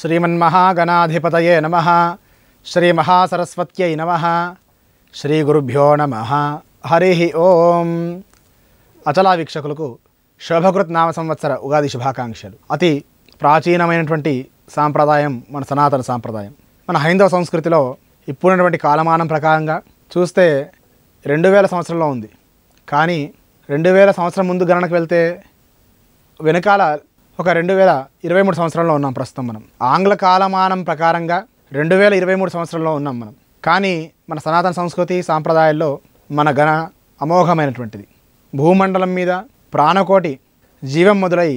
శ్రీమన్మహాగణాధిపతయే నమ శ్రీమహాసరస్వత్యై నమ గురుభ్యో నమ హరి ఓం అచలా వీక్షకులకు శోభకృత్ నామ సంవత్సర ఉగాది శుభాకాంక్షలు అతి ప్రాచీనమైనటువంటి సాంప్రదాయం మన సనాతన సాంప్రదాయం మన హైందవ సంస్కృతిలో ఇప్పుడున్నటువంటి కాలమానం ప్రకారంగా చూస్తే రెండు వేల సంవత్సరంలో ఉంది కానీ రెండు వేల సంవత్సరం ముందు గణనకు వెళ్తే వెనకాల ఒక రెండు వేల ఇరవై మూడు సంవత్సరంలో ఉన్నాం ప్రస్తుతం మనం ఆంగ్ల కాలమానం ప్రకారంగా రెండు వేల ఇరవై మూడు సంవత్సరంలో ఉన్నాం మనం కానీ మన సనాతన సంస్కృతి సాంప్రదాయాల్లో మన ఘన అమోఘమైనటువంటిది భూమండలం మీద ప్రాణకోటి జీవం మొదలై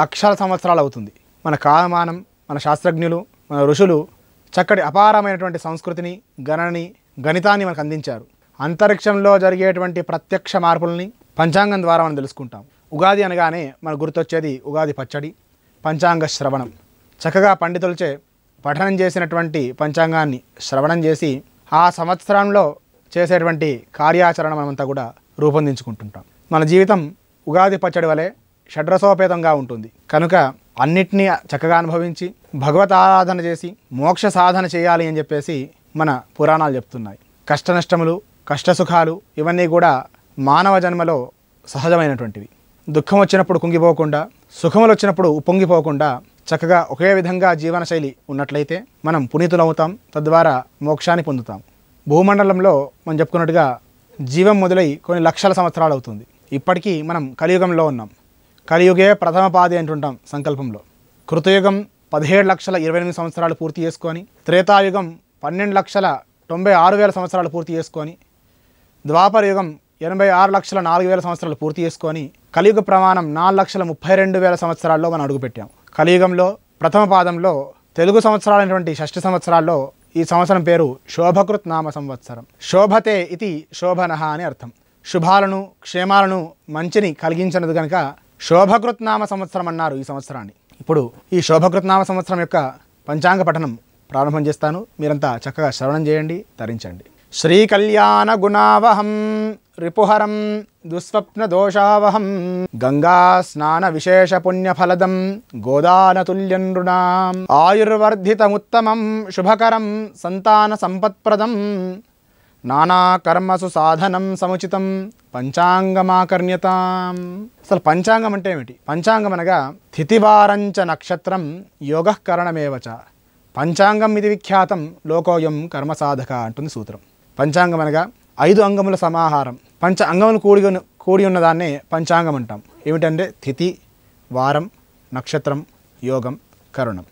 లక్షల సంవత్సరాలు అవుతుంది మన కాలమానం మన శాస్త్రజ్ఞులు మన ఋషులు చక్కటి అపారమైనటువంటి సంస్కృతిని గణని గణితాన్ని మనకు అందించారు అంతరిక్షంలో జరిగేటువంటి ప్రత్యక్ష మార్పుల్ని పంచాంగం ద్వారా మనం తెలుసుకుంటాం ఉగాది అనగానే మన గుర్తొచ్చేది ఉగాది పచ్చడి పంచాంగ శ్రవణం చక్కగా పండితులచే పఠనం చేసినటువంటి పంచాంగాన్ని శ్రవణం చేసి ఆ సంవత్సరంలో చేసేటువంటి కార్యాచరణ మనమంతా కూడా రూపొందించుకుంటుంటాం మన జీవితం ఉగాది పచ్చడి వలె షడ్రసోపేతంగా ఉంటుంది కనుక అన్నిటినీ చక్కగా అనుభవించి భగవత్ ఆరాధన చేసి మోక్ష సాధన చేయాలి అని చెప్పేసి మన పురాణాలు చెప్తున్నాయి కష్టనష్టములు కష్టసుఖాలు ఇవన్నీ కూడా మానవ జన్మలో సహజమైనటువంటివి దుఃఖం వచ్చినప్పుడు కుంగిపోకుండా సుఖములు వచ్చినప్పుడు ఉప్పొంగిపోకుండా చక్కగా ఒకే విధంగా జీవనశైలి ఉన్నట్లయితే మనం పునీతులవుతాం తద్వారా మోక్షాన్ని పొందుతాం భూమండలంలో మనం చెప్పుకున్నట్టుగా జీవం మొదలై కొన్ని లక్షల సంవత్సరాలు అవుతుంది ఇప్పటికీ మనం కలియుగంలో ఉన్నాం కలియుగే ప్రథమ పాది అంటుంటాం సంకల్పంలో కృతయుగం పదిహేడు లక్షల ఇరవై ఎనిమిది సంవత్సరాలు పూర్తి చేసుకొని త్రేతాయుగం పన్నెండు లక్షల తొంభై ఆరు వేల సంవత్సరాలు పూర్తి చేసుకొని ద్వాపర యుగం ఎనభై ఆరు లక్షల నాలుగు వేల సంవత్సరాలు పూర్తి చేసుకొని కలియుగ ప్రమాణం నాలుగు లక్షల ముప్పై రెండు వేల సంవత్సరాల్లో మనం అడుగుపెట్టాం కలియుగంలో ప్రథమ పాదంలో తెలుగు సంవత్సరాలైనటువంటి షష్ఠ సంవత్సరాల్లో ఈ సంవత్సరం పేరు శోభకృత్ నామ సంవత్సరం శోభతే ఇది శోభన అని అర్థం శుభాలను క్షేమాలను మంచిని కలిగించినది కనుక శోభకృత్ నామ సంవత్సరం అన్నారు ఈ సంవత్సరాన్ని ఇప్పుడు ఈ శోభకృత్ నామ సంవత్సరం యొక్క పంచాంగ పఠనం ప్రారంభం చేస్తాను మీరంతా చక్కగా శ్రవణం చేయండి ధరించండి శ్రీకళ్యాణ గుణావహం రిపుహరం దుస్వప్న దోషావహం గంగా స్నాన విశేష దుస్వప్నదోషావహం గోదానతుల్యం గోదానతుల్యనృణాం ఆయుర్వర్ధితముత్తమం శుభకరం సంతాన సంపత్ప్రదం నానా కర్మసు సాధనం సముచితం పంచాంగమాకర్ణ్యత అసలు పంచాంగం అంటే ఏమిటి పంచాంగం అనగా తిథివారంచ నక్షత్రం యోగకరణమేవచ పంచాంగం ఇది విఖ్యాతం లోకోయం కర్మసాధక అంటుంది సూత్రం పంచాంగం అనగా ఐదు అంగముల సమాహారం పంచ అంగములు కూడి కూడి ఉన్నదాన్నే పంచాంగం అంటాం ఏమిటంటే తిథి వారం నక్షత్రం యోగం కరుణం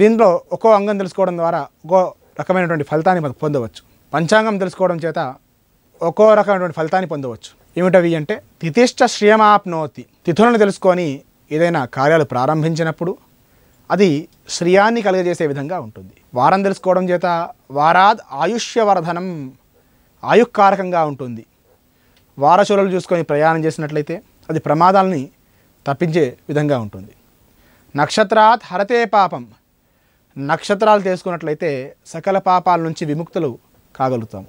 దీంట్లో ఒక్కో అంగం తెలుసుకోవడం ద్వారా ఒక్కో రకమైనటువంటి ఫలితాన్ని మనకు పొందవచ్చు పంచాంగం తెలుసుకోవడం చేత ఒక్కో రకమైనటువంటి ఫలితాన్ని పొందవచ్చు ఏమిటవి అంటే తిథిష్ట శ్రియమాప్నోతి తిథులను తెలుసుకొని ఏదైనా కార్యాలు ప్రారంభించినప్పుడు అది శ్రియాన్ని కలిగజేసే విధంగా ఉంటుంది వారం తెలుసుకోవడం చేత వారాద్ ఆయుష్యవర్ధనం ఆయుక్కారకంగా ఉంటుంది వారసులను చూసుకొని ప్రయాణం చేసినట్లయితే అది ప్రమాదాలని తప్పించే విధంగా ఉంటుంది నక్షత్రాత్ హరతే పాపం నక్షత్రాలు తెలుసుకున్నట్లయితే సకల పాపాల నుంచి విముక్తులు కాగలుగుతాము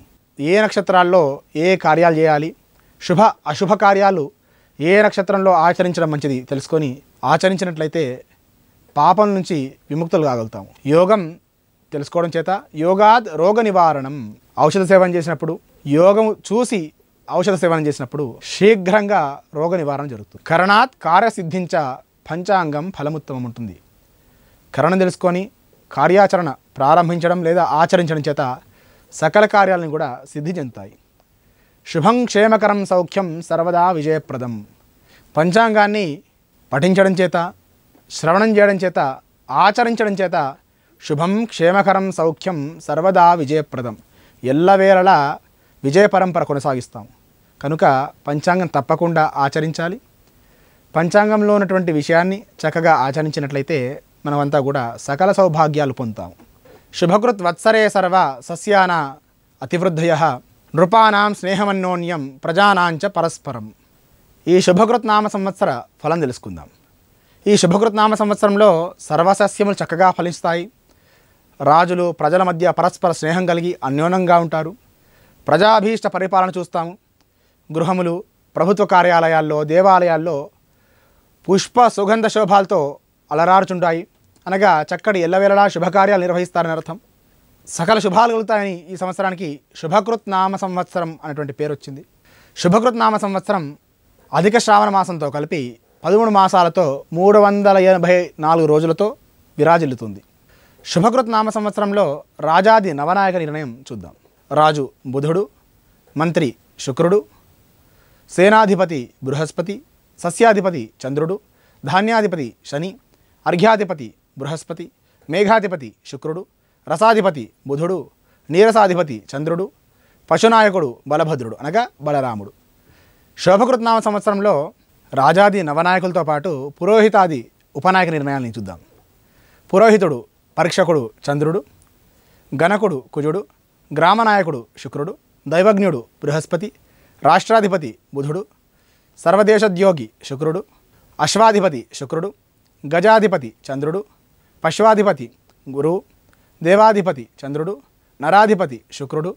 ఏ నక్షత్రాల్లో ఏ కార్యాలు చేయాలి శుభ అశుభ కార్యాలు ఏ నక్షత్రంలో ఆచరించడం మంచిది తెలుసుకొని ఆచరించినట్లయితే పాపం నుంచి విముక్తులు కాగలుగుతాము యోగం తెలుసుకోవడం చేత యోగాద్ రోగ నివారణం ఔషధ సేవన చేసినప్పుడు యోగం చూసి ఔషధ సేవనం చేసినప్పుడు శీఘ్రంగా రోగ నివారణ జరుగుతుంది కరణాత్ కార్యసిద్ధించ పంచాంగం ఫలముత్తమం ఉంటుంది కరణం తెలుసుకొని కార్యాచరణ ప్రారంభించడం లేదా ఆచరించడం చేత సకల కార్యాలను కూడా సిద్ధి చెందుతాయి శుభం క్షేమకరం సౌఖ్యం సర్వదా విజయప్రదం పంచాంగాన్ని పఠించడం చేత శ్రవణం చేయడం చేత ఆచరించడం చేత శుభం క్షేమకరం సౌఖ్యం సర్వదా విజయప్రదం ఎల్లవేళలా విజయ పరంపర కొనసాగిస్తాం కనుక పంచాంగం తప్పకుండా ఆచరించాలి పంచాంగంలో ఉన్నటువంటి విషయాన్ని చక్కగా ఆచరించినట్లయితే మనమంతా కూడా సకల సౌభాగ్యాలు పొందుతాం శుభకృత్ వత్సరే సర్వ సస్యాన అతివృద్ధయ నృపానాం స్నేహమన్యోన్యం ప్రజానాంచ పరస్పరం ఈ శుభకృత్ నామ సంవత్సర ఫలం తెలుసుకుందాం ఈ శుభకృత్ నామ సంవత్సరంలో సర్వసస్యములు చక్కగా ఫలిస్తాయి రాజులు ప్రజల మధ్య పరస్పర స్నేహం కలిగి అన్యోన్యంగా ఉంటారు ప్రజాభీష్ట పరిపాలన చూస్తాము గృహములు ప్రభుత్వ కార్యాలయాల్లో దేవాలయాల్లో పుష్ప సుగంధ శోభాలతో అలరారుచుంటాయి అనగా చక్కటి ఎల్లవేళలా శుభకార్యాలు నిర్వహిస్తారని అర్థం సకల శుభాలు కలుగుతాయని ఈ సంవత్సరానికి శుభకృత్ నామ సంవత్సరం అనేటువంటి పేరు వచ్చింది శుభకృత్ నామ సంవత్సరం అధిక శ్రావణ మాసంతో కలిపి పదమూడు మాసాలతో మూడు వందల ఎనభై నాలుగు రోజులతో విరాజిల్లుతుంది శుభకృత్ నామ సంవత్సరంలో రాజాది నవనాయక నిర్ణయం చూద్దాం రాజు బుధుడు మంత్రి శుక్రుడు సేనాధిపతి బృహస్పతి సస్యాధిపతి చంద్రుడు ధాన్యాధిపతి శని అర్ఘ్యాధిపతి బృహస్పతి మేఘాధిపతి శుక్రుడు రసాధిపతి బుధుడు నీరసాధిపతి చంద్రుడు పశునాయకుడు బలభద్రుడు అనగా బలరాముడు నామ సంవత్సరంలో రాజాది నవనాయకులతో పాటు పురోహితాది ఉపనాయక నిర్ణయాన్ని చూద్దాం పురోహితుడు పరీక్షకుడు చంద్రుడు గణకుడు కుజుడు గ్రామనాయకుడు శుక్రుడు దైవజ్ఞుడు బృహస్పతి రాష్ట్రాధిపతి బుధుడు సర్వదేశద్యోగి శుక్రుడు అశ్వాధిపతి శుక్రుడు గజాధిపతి చంద్రుడు పశ్వాధిపతి గురువు దేవాధిపతి చంద్రుడు నరాధిపతి శుక్రుడు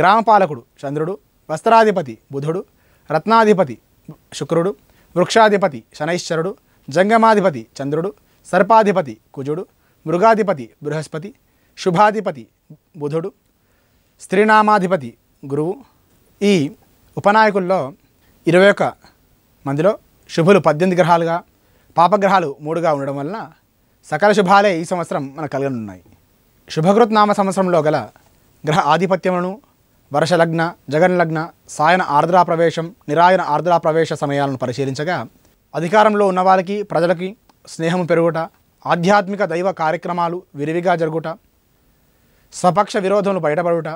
గ్రామపాలకుడు చంద్రుడు వస్త్రాధిపతి బుధుడు రత్నాధిపతి శుక్రుడు వృక్షాధిపతి శనైశ్వరుడు జంగమాధిపతి చంద్రుడు సర్పాధిపతి కుజుడు మృగాధిపతి బృహస్పతి శుభాధిపతి బుధుడు స్త్రీనామాధిపతి గురువు ఈ ఉపనాయకుల్లో ఇరవై ఒక మందిలో శుభులు పద్దెనిమిది గ్రహాలుగా పాపగ్రహాలు మూడుగా ఉండడం వలన సకల శుభాలే ఈ సంవత్సరం మనకు కలగనున్నాయి శుభకృత్ నామ సంవత్సరంలో గల గ్రహ ఆధిపత్యమును వర్షలగ్న లగ్న సాయన ఆర్ద్రా ప్రవేశం నిరాయన ఆర్ద్రా ప్రవేశ సమయాలను పరిశీలించగా అధికారంలో ఉన్న వాళ్ళకి ప్రజలకి స్నేహం పెరుగుట ఆధ్యాత్మిక దైవ కార్యక్రమాలు విరివిగా జరుగుట స్వపక్ష విరోధములు బయటపడుట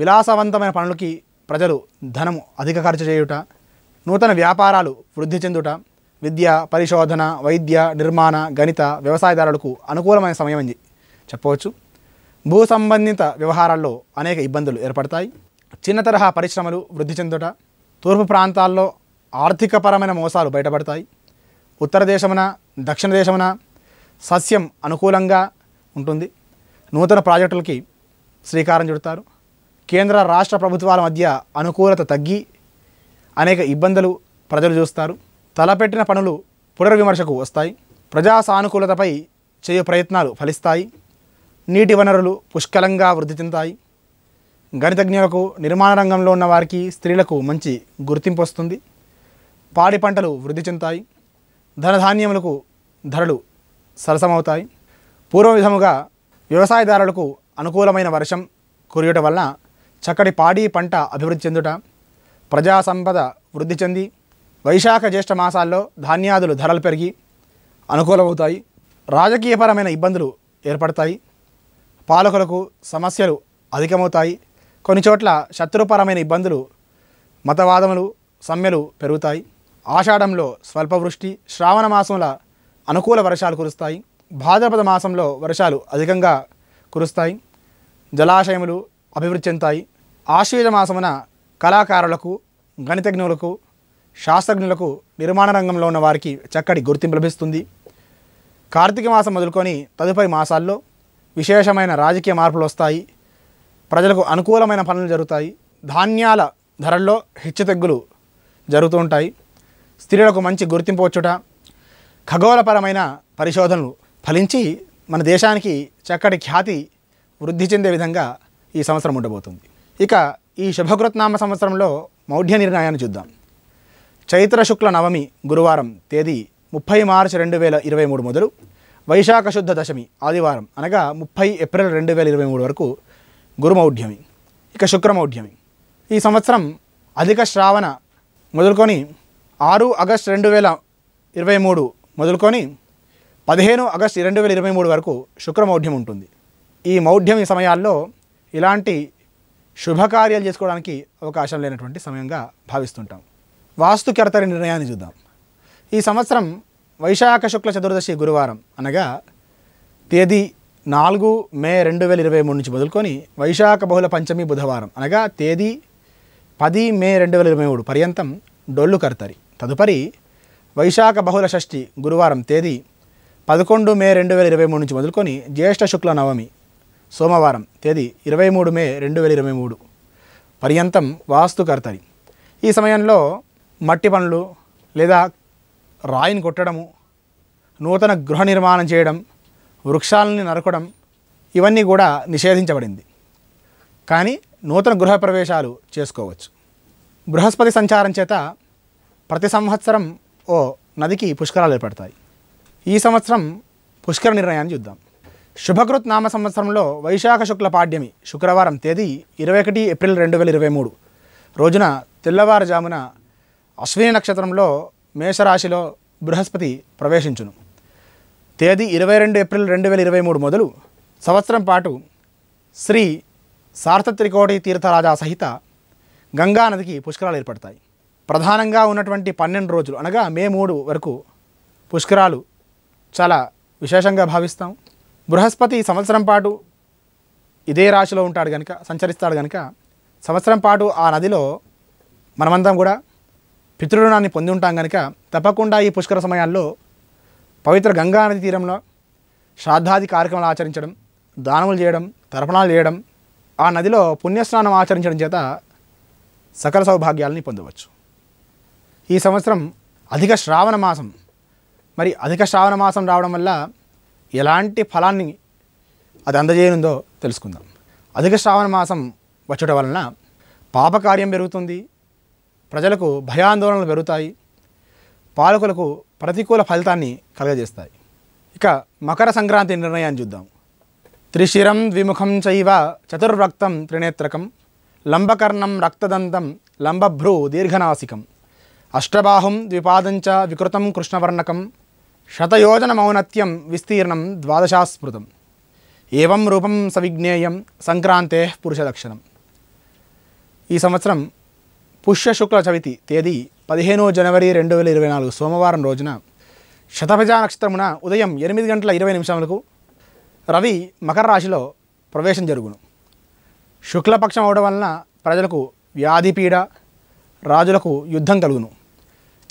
విలాసవంతమైన పనులకి ప్రజలు ధనము అధిక ఖర్చు చేయుట నూతన వ్యాపారాలు వృద్ధి చెందుట విద్య పరిశోధన వైద్య నిర్మాణ గణిత వ్యవసాయదారులకు అనుకూలమైన సమయం అని చెప్పవచ్చు భూ సంబంధిత వ్యవహారాల్లో అనేక ఇబ్బందులు ఏర్పడతాయి చిన్న తరహా పరిశ్రమలు వృద్ధి చెందుట తూర్పు ప్రాంతాల్లో ఆర్థికపరమైన మోసాలు బయటపడతాయి ఉత్తర దేశమున దక్షిణ దేశమున సస్యం అనుకూలంగా ఉంటుంది నూతన ప్రాజెక్టులకి శ్రీకారం చుడతారు కేంద్ర రాష్ట్ర ప్రభుత్వాల మధ్య అనుకూలత తగ్గి అనేక ఇబ్బందులు ప్రజలు చూస్తారు తలపెట్టిన పనులు పునర్విమర్శకు వస్తాయి ప్రజా సానుకూలతపై చేయు ప్రయత్నాలు ఫలిస్తాయి నీటి వనరులు పుష్కలంగా వృద్ధి చెందుతాయి గణితజ్ఞులకు నిర్మాణ రంగంలో ఉన్న వారికి స్త్రీలకు మంచి గుర్తింపు వస్తుంది పాడి పంటలు వృద్ధి చెందుతాయి ధనధాన్యములకు ధరలు సరసమవుతాయి పూర్వ విధముగా వ్యవసాయదారులకు అనుకూలమైన వర్షం కురియట వలన చక్కటి పాడి పంట అభివృద్ధి చెందుట ప్రజా సంపద వృద్ధి చెంది వైశాఖ జ్యేష్ఠ మాసాల్లో ధాన్యాదులు ధరలు పెరిగి అనుకూలమవుతాయి రాజకీయపరమైన ఇబ్బందులు ఏర్పడతాయి పాలకులకు సమస్యలు అధికమవుతాయి కొన్ని చోట్ల శత్రుపరమైన ఇబ్బందులు మతవాదములు సమ్మెలు పెరుగుతాయి ఆషాఢంలో స్వల్పవృష్టి శ్రావణ మాసంలో అనుకూల వర్షాలు కురుస్తాయి భాద్రపద మాసంలో వర్షాలు అధికంగా కురుస్తాయి జలాశయములు అభివృద్ధి చెందుతాయి ఆశ్వేజ మాసమున కళాకారులకు గణితజ్ఞులకు శాస్త్రజ్ఞులకు నిర్మాణ రంగంలో ఉన్న వారికి చక్కటి గుర్తింపు లభిస్తుంది కార్తీక మాసం మొదలుకొని తదుపరి మాసాల్లో విశేషమైన రాజకీయ మార్పులు వస్తాయి ప్రజలకు అనుకూలమైన పనులు జరుగుతాయి ధాన్యాల ధరల్లో హెచ్చుతగ్గులు జరుగుతూ ఉంటాయి స్త్రీలకు మంచి గుర్తింపు వచ్చుట ఖగోళపరమైన పరిశోధనలు ఫలించి మన దేశానికి చక్కటి ఖ్యాతి వృద్ధి చెందే విధంగా ఈ సంవత్సరం ఉండబోతుంది ఇక ఈ శుభకృత్నామ సంవత్సరంలో మౌఢ్య నిర్ణయాన్ని చూద్దాం చైత్ర శుక్ల నవమి గురువారం తేదీ ముప్పై మార్చి రెండు వేల ఇరవై మూడు మొదలు వైశాఖ శుద్ధ దశమి ఆదివారం అనగా ముప్పై ఏప్రిల్ రెండు వేల ఇరవై మూడు వరకు గురుమౌఢ్యమి ఇక శుక్రమౌఢ్యమి ఈ సంవత్సరం అధిక శ్రావణ మొదలుకొని ఆరు ఆగస్ట్ రెండు వేల ఇరవై మూడు మొదలుకొని పదిహేను ఆగస్టు రెండు వేల ఇరవై మూడు వరకు శుక్రమౌఢ్యం ఉంటుంది ఈ మౌఢ్యం ఈ సమయాల్లో ఇలాంటి శుభకార్యాలు చేసుకోవడానికి అవకాశం లేనటువంటి సమయంగా భావిస్తుంటాం వాస్తు వాస్తుకర్తరి నిర్ణయాన్ని చూద్దాం ఈ సంవత్సరం వైశాఖ శుక్ల చతుర్దశి గురువారం అనగా తేదీ నాలుగు మే రెండు వేల ఇరవై మూడు నుంచి మొదలుకొని వైశాఖ బహుళ పంచమి బుధవారం అనగా తేదీ పది మే రెండు వేల ఇరవై మూడు పర్యంతం డొల్లు కర్తరి తదుపరి వైశాఖ బహుళ షష్ఠి గురువారం తేదీ పదకొండు మే రెండు వేల ఇరవై మూడు నుంచి మొదలుకొని జ్యేష్ఠ శుక్ల నవమి సోమవారం తేదీ ఇరవై మూడు మే రెండు వేల ఇరవై మూడు పర్యంతం కర్తరి ఈ సమయంలో మట్టి పనులు లేదా రాయిని కొట్టడము నూతన గృహ నిర్మాణం చేయడం వృక్షాలని నరకడం ఇవన్నీ కూడా నిషేధించబడింది కానీ నూతన గృహ ప్రవేశాలు చేసుకోవచ్చు బృహస్పతి సంచారం చేత ప్రతి సంవత్సరం ఓ నదికి పుష్కరాలు ఏర్పడతాయి ఈ సంవత్సరం పుష్కర నిర్ణయాన్ని చూద్దాం శుభకృత్ నామ సంవత్సరంలో వైశాఖ శుక్ల పాడ్యమి శుక్రవారం తేదీ ఇరవై ఒకటి ఏప్రిల్ రెండు వేల ఇరవై మూడు రోజున తెల్లవారుజామున అశ్విని నక్షత్రంలో మేషరాశిలో బృహస్పతి ప్రవేశించును తేదీ ఇరవై రెండు ఏప్రిల్ రెండు వేల ఇరవై మూడు మొదలు సంవత్సరం పాటు శ్రీ సార్థ త్రికోటి తీర్థరాజా సహిత గంగానదికి పుష్కరాలు ఏర్పడతాయి ప్రధానంగా ఉన్నటువంటి పన్నెండు రోజులు అనగా మే మూడు వరకు పుష్కరాలు చాలా విశేషంగా భావిస్తాం బృహస్పతి సంవత్సరం పాటు ఇదే రాశిలో ఉంటాడు కనుక సంచరిస్తాడు కనుక సంవత్సరం పాటు ఆ నదిలో మనమందరం కూడా పితృణాన్ని పొంది ఉంటాం కనుక తప్పకుండా ఈ పుష్కర సమయాల్లో పవిత్ర గంగా నది తీరంలో శ్రాద్ధాది కార్యక్రమాలు ఆచరించడం దానములు చేయడం తర్పణాలు చేయడం ఆ నదిలో పుణ్యస్నానం ఆచరించడం చేత సకల సౌభాగ్యాలని పొందవచ్చు ఈ సంవత్సరం అధిక శ్రావణ మాసం మరి అధిక శ్రావణ మాసం రావడం వల్ల ఎలాంటి ఫలాన్ని అది అందజేయనుందో తెలుసుకుందాం అధిక శ్రావణ మాసం వచ్చడం వలన పాపకార్యం పెరుగుతుంది ప్రజలకు భయాందోళనలు పెరుగుతాయి పాలకులకు ప్రతికూల ఫలితాన్ని కలగజేస్తాయి ఇక మకర సంక్రాంతి నిర్ణయాన్ని చూద్దాం త్రిశిరం ద్విముఖం చైవ చతుర్రక్తం త్రినేత్రకం లంబకర్ణం రక్తదంతం లంబభ్రూ దీర్ఘనాసికం అష్టబాహుం ద్విపాదంచ వికృతం కృష్ణవర్ణకం శతయోజన మౌనత్యం విస్తీర్ణం ద్వాదశాస్మృతం ఏం రూపం సవిజ్ఞేయం సంక్రాంతే పురుషలక్షణం ఈ సంవత్సరం పుష్య శుక్ల చవితి తేదీ పదిహేను జనవరి రెండు వేల ఇరవై నాలుగు సోమవారం రోజున శతభజా నక్షత్రమున ఉదయం ఎనిమిది గంటల ఇరవై నిమిషములకు రవి మకర రాశిలో ప్రవేశం జరుగును శుక్లపక్షం అవడం వలన ప్రజలకు వ్యాధిపీడ రాజులకు యుద్ధం కలుగును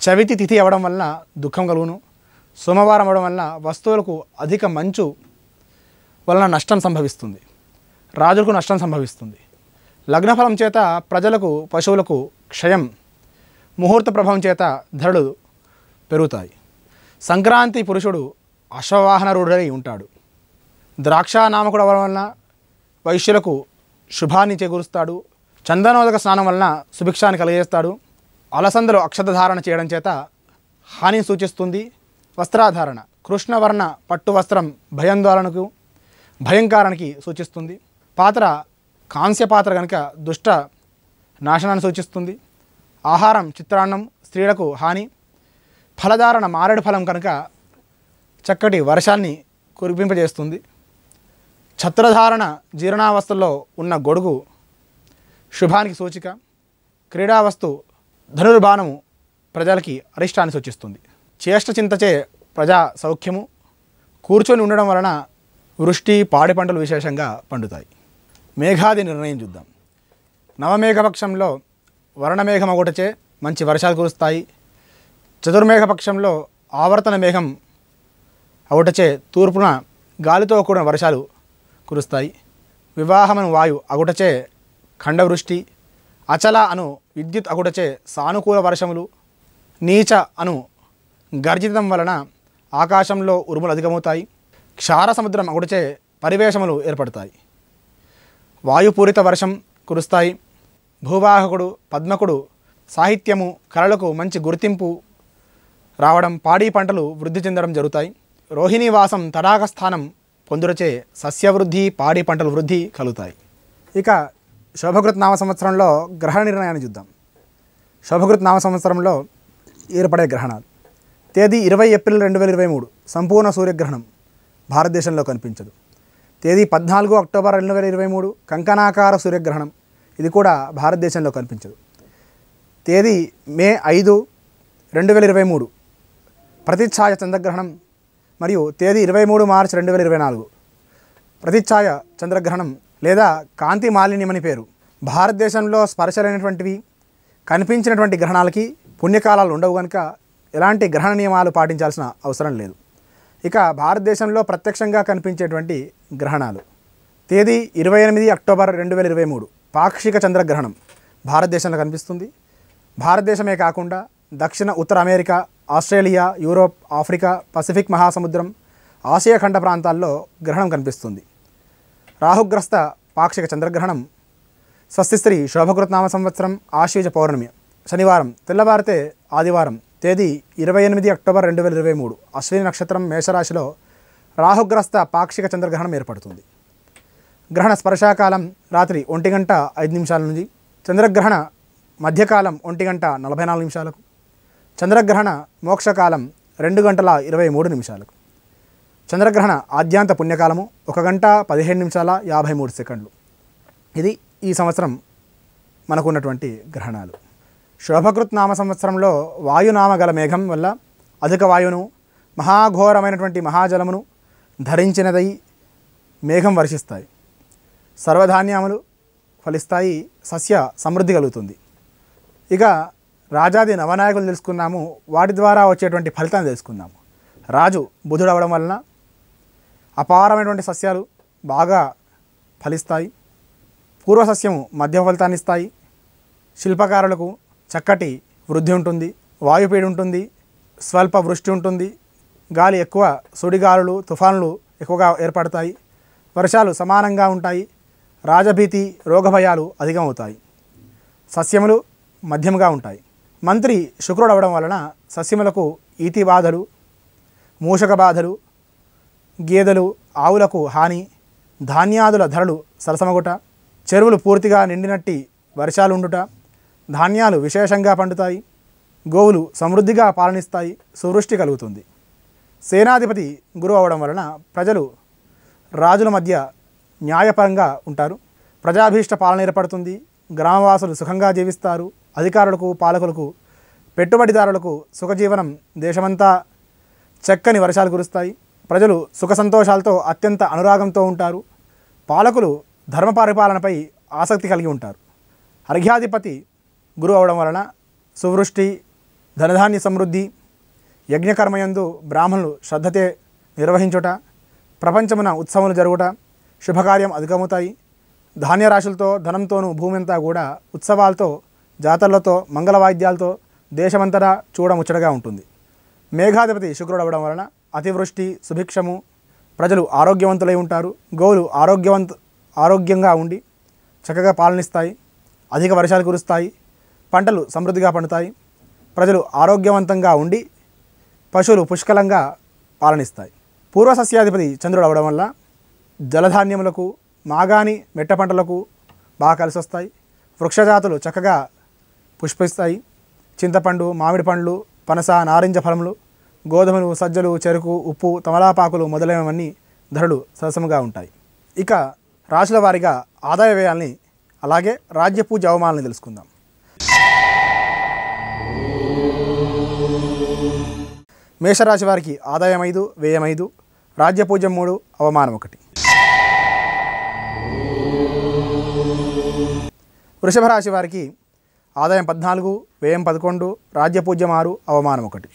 చవితి తిథి అవ్వడం వలన దుఃఖం కలుగును సోమవారం అవ్వడం వలన వస్తువులకు అధిక మంచు వలన నష్టం సంభవిస్తుంది రాజులకు నష్టం సంభవిస్తుంది లగ్నఫలం చేత ప్రజలకు పశువులకు క్షయం ముహూర్త ప్రభావం చేత ధరలు పెరుగుతాయి సంక్రాంతి పురుషుడు అశ్వవాహన రూఢుడై ఉంటాడు నామకుడు అవ్వడం వలన వైశ్యులకు శుభాన్ని చేకూరుస్తాడు చందనోదక స్నానం వలన సుభిక్షాన్ని కలిగేస్తాడు అలసందలు అక్షతధారణ చేయడం చేత హాని సూచిస్తుంది వస్త్రాధారణ కృష్ణవర్ణ పట్టు వస్త్రం భయాందోళనకు భయంకారానికి సూచిస్తుంది పాత్ర కాంస్య పాత్ర కనుక దుష్ట నాశనాన్ని సూచిస్తుంది ఆహారం చిత్రాన్నం స్త్రీలకు హాని ఫలధారణ మారేడు ఫలం కనుక చక్కటి వర్షాన్ని కురిపింపజేస్తుంది ఛత్రధారణ జీర్ణావస్థలో ఉన్న గొడుగు శుభానికి సూచిక క్రీడావస్తు ధనుర్బాణము ప్రజలకి అరిష్టాన్ని సూచిస్తుంది చేష్ట చింతచే ప్రజా సౌఖ్యము కూర్చొని ఉండడం వలన వృష్టి పాడి పంటలు విశేషంగా పండుతాయి మేఘాది నిర్ణయం చూద్దాం నవమేఘపక్షంలో వరణమేఘం ఒకటచే మంచి వర్షాలు కురుస్తాయి చతుర్మేఘపక్షంలో ఆవర్తన మేఘం అవుటచే తూర్పున గాలితో కూడిన వర్షాలు కురుస్తాయి వివాహమను వాయు అగుటచే ఖండవృష్టి అచల అను విద్యుత్ అగుడచే సానుకూల వర్షములు నీచ అను గర్జితం వలన ఆకాశంలో ఉరుములు అధికమవుతాయి క్షార సముద్రం అగుడచే పరివేషములు ఏర్పడతాయి వాయుపూరిత వర్షం కురుస్తాయి భూవాహకుడు పద్మకుడు సాహిత్యము కళలకు మంచి గుర్తింపు రావడం పాడి పంటలు వృద్ధి చెందడం జరుగుతాయి రోహిణీవాసం తడాక స్థానం పొందురచే సస్యవృద్ధి పాడి పంటల వృద్ధి కలుగుతాయి ఇక శోభకృత్ నామ సంవత్సరంలో గ్రహణ నిర్ణయాన్ని చూద్దాం శోభకృత్ నామ సంవత్సరంలో ఏర్పడే గ్రహణాలు తేదీ ఇరవై ఏప్రిల్ రెండు వేల ఇరవై మూడు సంపూర్ణ సూర్యగ్రహణం భారతదేశంలో కనిపించదు తేదీ పద్నాలుగు అక్టోబర్ రెండు వేల ఇరవై మూడు కంకణాకార సూర్యగ్రహణం ఇది కూడా భారతదేశంలో కనిపించదు తేదీ మే ఐదు రెండు వేల ఇరవై మూడు ప్రతిఛాయ చంద్రగ్రహణం మరియు తేదీ ఇరవై మూడు మార్చ్ రెండు వేల ఇరవై నాలుగు ప్రతిఛాయ చంద్రగ్రహణం లేదా కాంతి మాలిన్యమని పేరు భారతదేశంలో స్పర్శలైనటువంటివి కనిపించినటువంటి గ్రహణాలకి పుణ్యకాలాలు ఉండవు కనుక ఎలాంటి గ్రహణ నియమాలు పాటించాల్సిన అవసరం లేదు ఇక భారతదేశంలో ప్రత్యక్షంగా కనిపించేటువంటి గ్రహణాలు తేదీ ఇరవై ఎనిమిది అక్టోబర్ రెండు వేల ఇరవై మూడు పాక్షిక చంద్రగ్రహణం భారతదేశంలో కనిపిస్తుంది భారతదేశమే కాకుండా దక్షిణ ఉత్తర America Australia Europe Africa Pacific మహాసముద్రం ఆసియా ఖండ ప్రాంతాల్లో గ్రహణం కనిపిస్తుంది రాహుగ్రస్త పాక్షిక చంద్రగ్రహణం స్వస్తిశ్రీ శోభకృత్నామ సంవత్సరం ఆశీజ పౌర్ణమి శనివారం తెల్లవారితే ఆదివారం తేదీ ఇరవై ఎనిమిది అక్టోబర్ రెండు వేల ఇరవై మూడు అశ్విని నక్షత్రం మేషరాశిలో రాహుగ్రస్త పాక్షిక చంద్రగ్రహణం ఏర్పడుతుంది గ్రహణ స్పర్శాకాలం రాత్రి ఒంటి గంట ఐదు నిమిషాల నుంచి చంద్రగ్రహణ మధ్యకాలం ఒంటి గంట నలభై నాలుగు నిమిషాలకు చంద్రగ్రహణ మోక్షకాలం రెండు గంటల ఇరవై మూడు నిమిషాలకు చంద్రగ్రహణ ఆద్యాంత పుణ్యకాలము ఒక గంట పదిహేను నిమిషాల యాభై మూడు సెకండ్లు ఇది ఈ సంవత్సరం మనకున్నటువంటి గ్రహణాలు శోభకృత్ నామ సంవత్సరంలో వాయునామ గల మేఘం వల్ల అధిక వాయువును మహాఘోరమైనటువంటి మహాజలమును ధరించినదై మేఘం వర్షిస్తాయి సర్వధాన్యాములు ఫలిస్తాయి సస్య సమృద్ధి కలుగుతుంది ఇక రాజాది నవనాయకులు తెలుసుకున్నాము వాటి ద్వారా వచ్చేటువంటి ఫలితాన్ని తెలుసుకున్నాము రాజు బుధుడు అవడం వలన అపారమైనటువంటి సస్యాలు బాగా ఫలిస్తాయి పూర్వ సస్యము మధ్య ఫలితాన్ని ఇస్తాయి శిల్పకారులకు చక్కటి వృద్ధి ఉంటుంది వాయుపీడి ఉంటుంది స్వల్ప వృష్టి ఉంటుంది గాలి ఎక్కువ సుడిగాలులు తుఫాన్లు ఎక్కువగా ఏర్పడతాయి వర్షాలు సమానంగా ఉంటాయి రాజభీతి రోగభయాలు అధికమవుతాయి సస్యములు మధ్యముగా ఉంటాయి మంత్రి శుక్రుడు అవడం వలన సస్యములకు ఈతి బాధలు మూషక బాధలు గేదెలు ఆవులకు హాని ధాన్యాదుల ధరలు సరసమగుట చెరువులు పూర్తిగా నిండినట్టి వర్షాలుండుట ధాన్యాలు విశేషంగా పండుతాయి గోవులు సమృద్ధిగా పాలనిస్తాయి సువృష్టి కలుగుతుంది సేనాధిపతి గురువు అవడం వలన ప్రజలు రాజుల మధ్య న్యాయపరంగా ఉంటారు ప్రజాభీష్ట పాలన ఏర్పడుతుంది గ్రామవాసులు సుఖంగా జీవిస్తారు అధికారులకు పాలకులకు పెట్టుబడిదారులకు సుఖజీవనం దేశమంతా చక్కని వర్షాలు కురుస్తాయి ప్రజలు సుఖ సంతోషాలతో అత్యంత అనురాగంతో ఉంటారు పాలకులు ధర్మ పరిపాలనపై ఆసక్తి కలిగి ఉంటారు అర్ఘ్యాధిపతి గురువు అవడం వలన సువృష్టి ధనధాన్య సమృద్ధి యజ్ఞకర్మయందు బ్రాహ్మణులు శ్రద్ధతే నిర్వహించుట ప్రపంచమున ఉత్సవములు జరుగుట శుభకార్యం అధికమవుతాయి ధాన్యరాశులతో ధనంతోనూ భూమి అంతా కూడా ఉత్సవాలతో జాతరలతో మంగళ వాయిద్యాలతో దేశమంతటా చూడముచ్చటగా ఉంటుంది మేఘాధిపతి శుక్రుడు అవ్వడం వలన అతివృష్టి సుభిక్షము ప్రజలు ఆరోగ్యవంతులై ఉంటారు గోవులు ఆరోగ్యవంత ఆరోగ్యంగా ఉండి చక్కగా పాలనిస్తాయి అధిక వర్షాలు కురుస్తాయి పంటలు సమృద్ధిగా పండుతాయి ప్రజలు ఆరోగ్యవంతంగా ఉండి పశువులు పుష్కలంగా పాలనిస్తాయి పూర్వ సస్యాధిపతి చంద్రుడు అవడం వల్ల జలధాన్యములకు మాగాని మెట్ట పంటలకు బాగా కలిసి వస్తాయి వృక్షజాతులు చక్కగా పుష్పిస్తాయి చింతపండు మామిడి పండ్లు పనస నారింజ ఫలములు గోధుమలు సజ్జలు చెరుకు ఉప్పు తమలాపాకులు మొదలైనవన్నీ ధరలు సరసముగా ఉంటాయి ఇక రాశుల వారిగా ఆదాయ వ్యయాల్ని అలాగే రాజ్య పూజ అవమానాలని తెలుసుకుందాం మేషరాశి వారికి ఆదాయం ఐదు వ్యయం ఐదు రాజ్య పూజ మూడు అవమానం ఒకటి వృషభ రాశి వారికి ఆదాయం పద్నాలుగు వ్యయం పదకొండు రాజ్య పూజ్యం ఆరు అవమానం ఒకటి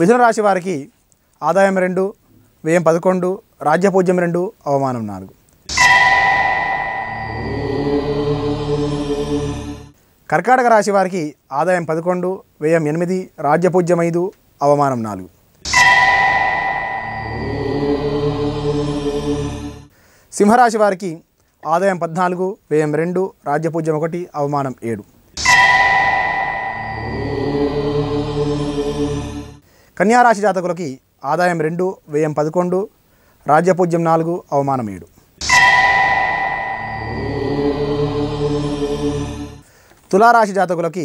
మిథున రాశి వారికి ఆదాయం రెండు వ్యయం పదకొండు రాజ్యపూజ్యం రెండు అవమానం నాలుగు కర్కాటక రాశి వారికి ఆదాయం పదకొండు వ్యయం ఎనిమిది రాజ్యపూజ్యం ఐదు అవమానం నాలుగు సింహరాశి వారికి ఆదాయం పద్నాలుగు వ్యయం రెండు రాజ్యపూజ్యం ఒకటి అవమానం ఏడు కన్యారాశి జాతకులకి ఆదాయం రెండు వ్యయం పదకొండు రాజ్యపూజ్యం నాలుగు అవమానం ఏడు తులారాశి జాతకులకి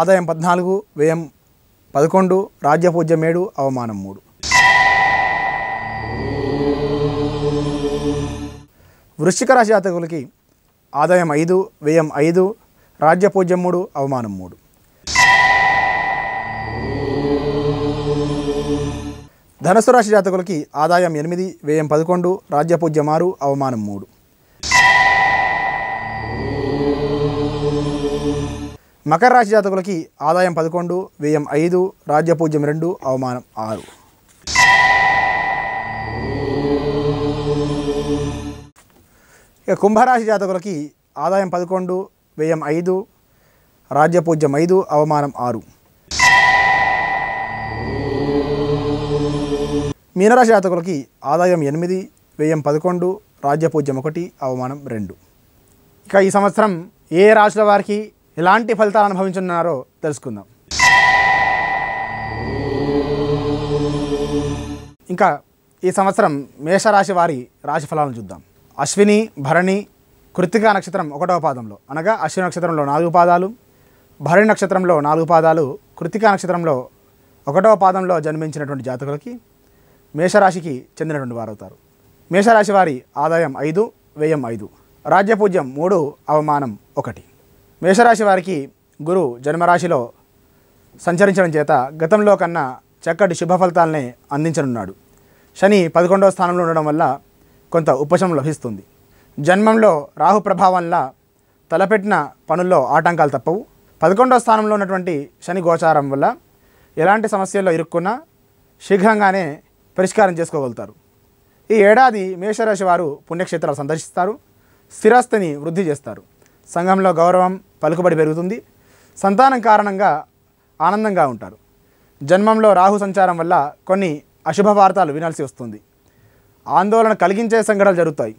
ఆదాయం పద్నాలుగు వ్యయం పదకొండు రాజ్యపూజ్యం ఏడు అవమానం మూడు వృశ్చిక రాశి జాతకులకి ఆదాయం ఐదు వ్యయం ఐదు రాజ్యపూజ్యం మూడు అవమానం మూడు ధనుసు రాశి జాతకులకి ఆదాయం ఎనిమిది వ్యయం పదకొండు రాజ్యపూజ్యం ఆరు అవమానం మూడు మకర రాశి జాతకులకి ఆదాయం పదకొండు వ్యయం ఐదు రాజ్యపూజ్యం రెండు అవమానం ఆరు ఇక కుంభరాశి జాతకులకి ఆదాయం పదకొండు వ్యయం ఐదు రాజ్యపూజ్యం ఐదు అవమానం ఆరు మీనరాశి జాతకులకి ఆదాయం ఎనిమిది వ్యయం పదకొండు రాజ్యపూజ్యం ఒకటి అవమానం రెండు ఇక ఈ సంవత్సరం ఏ రాశుల వారికి ఎలాంటి ఫలితాలు అనుభవించున్నారో తెలుసుకుందాం ఇంకా ఈ సంవత్సరం మేషరాశి వారి రాశి ఫలాలను చూద్దాం అశ్విని భరణి కృత్తిక నక్షత్రం ఒకటవ పాదంలో అనగా అశ్విని నక్షత్రంలో నాలుగు పాదాలు భరణి నక్షత్రంలో నాలుగు పాదాలు కృత్తిక నక్షత్రంలో ఒకటవ పాదంలో జన్మించినటువంటి జాతకులకి మేషరాశికి చెందినటువంటి వారవుతారు మేషరాశి వారి ఆదాయం ఐదు వ్యయం ఐదు రాజ్యపూజ్యం మూడు అవమానం ఒకటి మేషరాశి వారికి గురు జన్మరాశిలో సంచరించడం చేత గతంలో కన్నా చక్కటి శుభ ఫలితాలనే అందించనున్నాడు శని పదకొండవ స్థానంలో ఉండడం వల్ల కొంత ఉపశమనం లభిస్తుంది జన్మంలో రాహు ప్రభావంలా తలపెట్టిన పనుల్లో ఆటంకాలు తప్పవు పదకొండవ స్థానంలో ఉన్నటువంటి శని గోచారం వల్ల ఎలాంటి సమస్యల్లో ఇరుక్కున్నా శీఘ్రంగానే పరిష్కారం చేసుకోగలుగుతారు ఈ ఏడాది మేషరాశి వారు పుణ్యక్షేత్రాలు సందర్శిస్తారు స్థిరాస్తిని వృద్ధి చేస్తారు సంఘంలో గౌరవం పలుకుబడి పెరుగుతుంది సంతానం కారణంగా ఆనందంగా ఉంటారు జన్మంలో రాహు సంచారం వల్ల కొన్ని అశుభ వార్తలు వినాల్సి వస్తుంది ఆందోళన కలిగించే సంఘటనలు జరుగుతాయి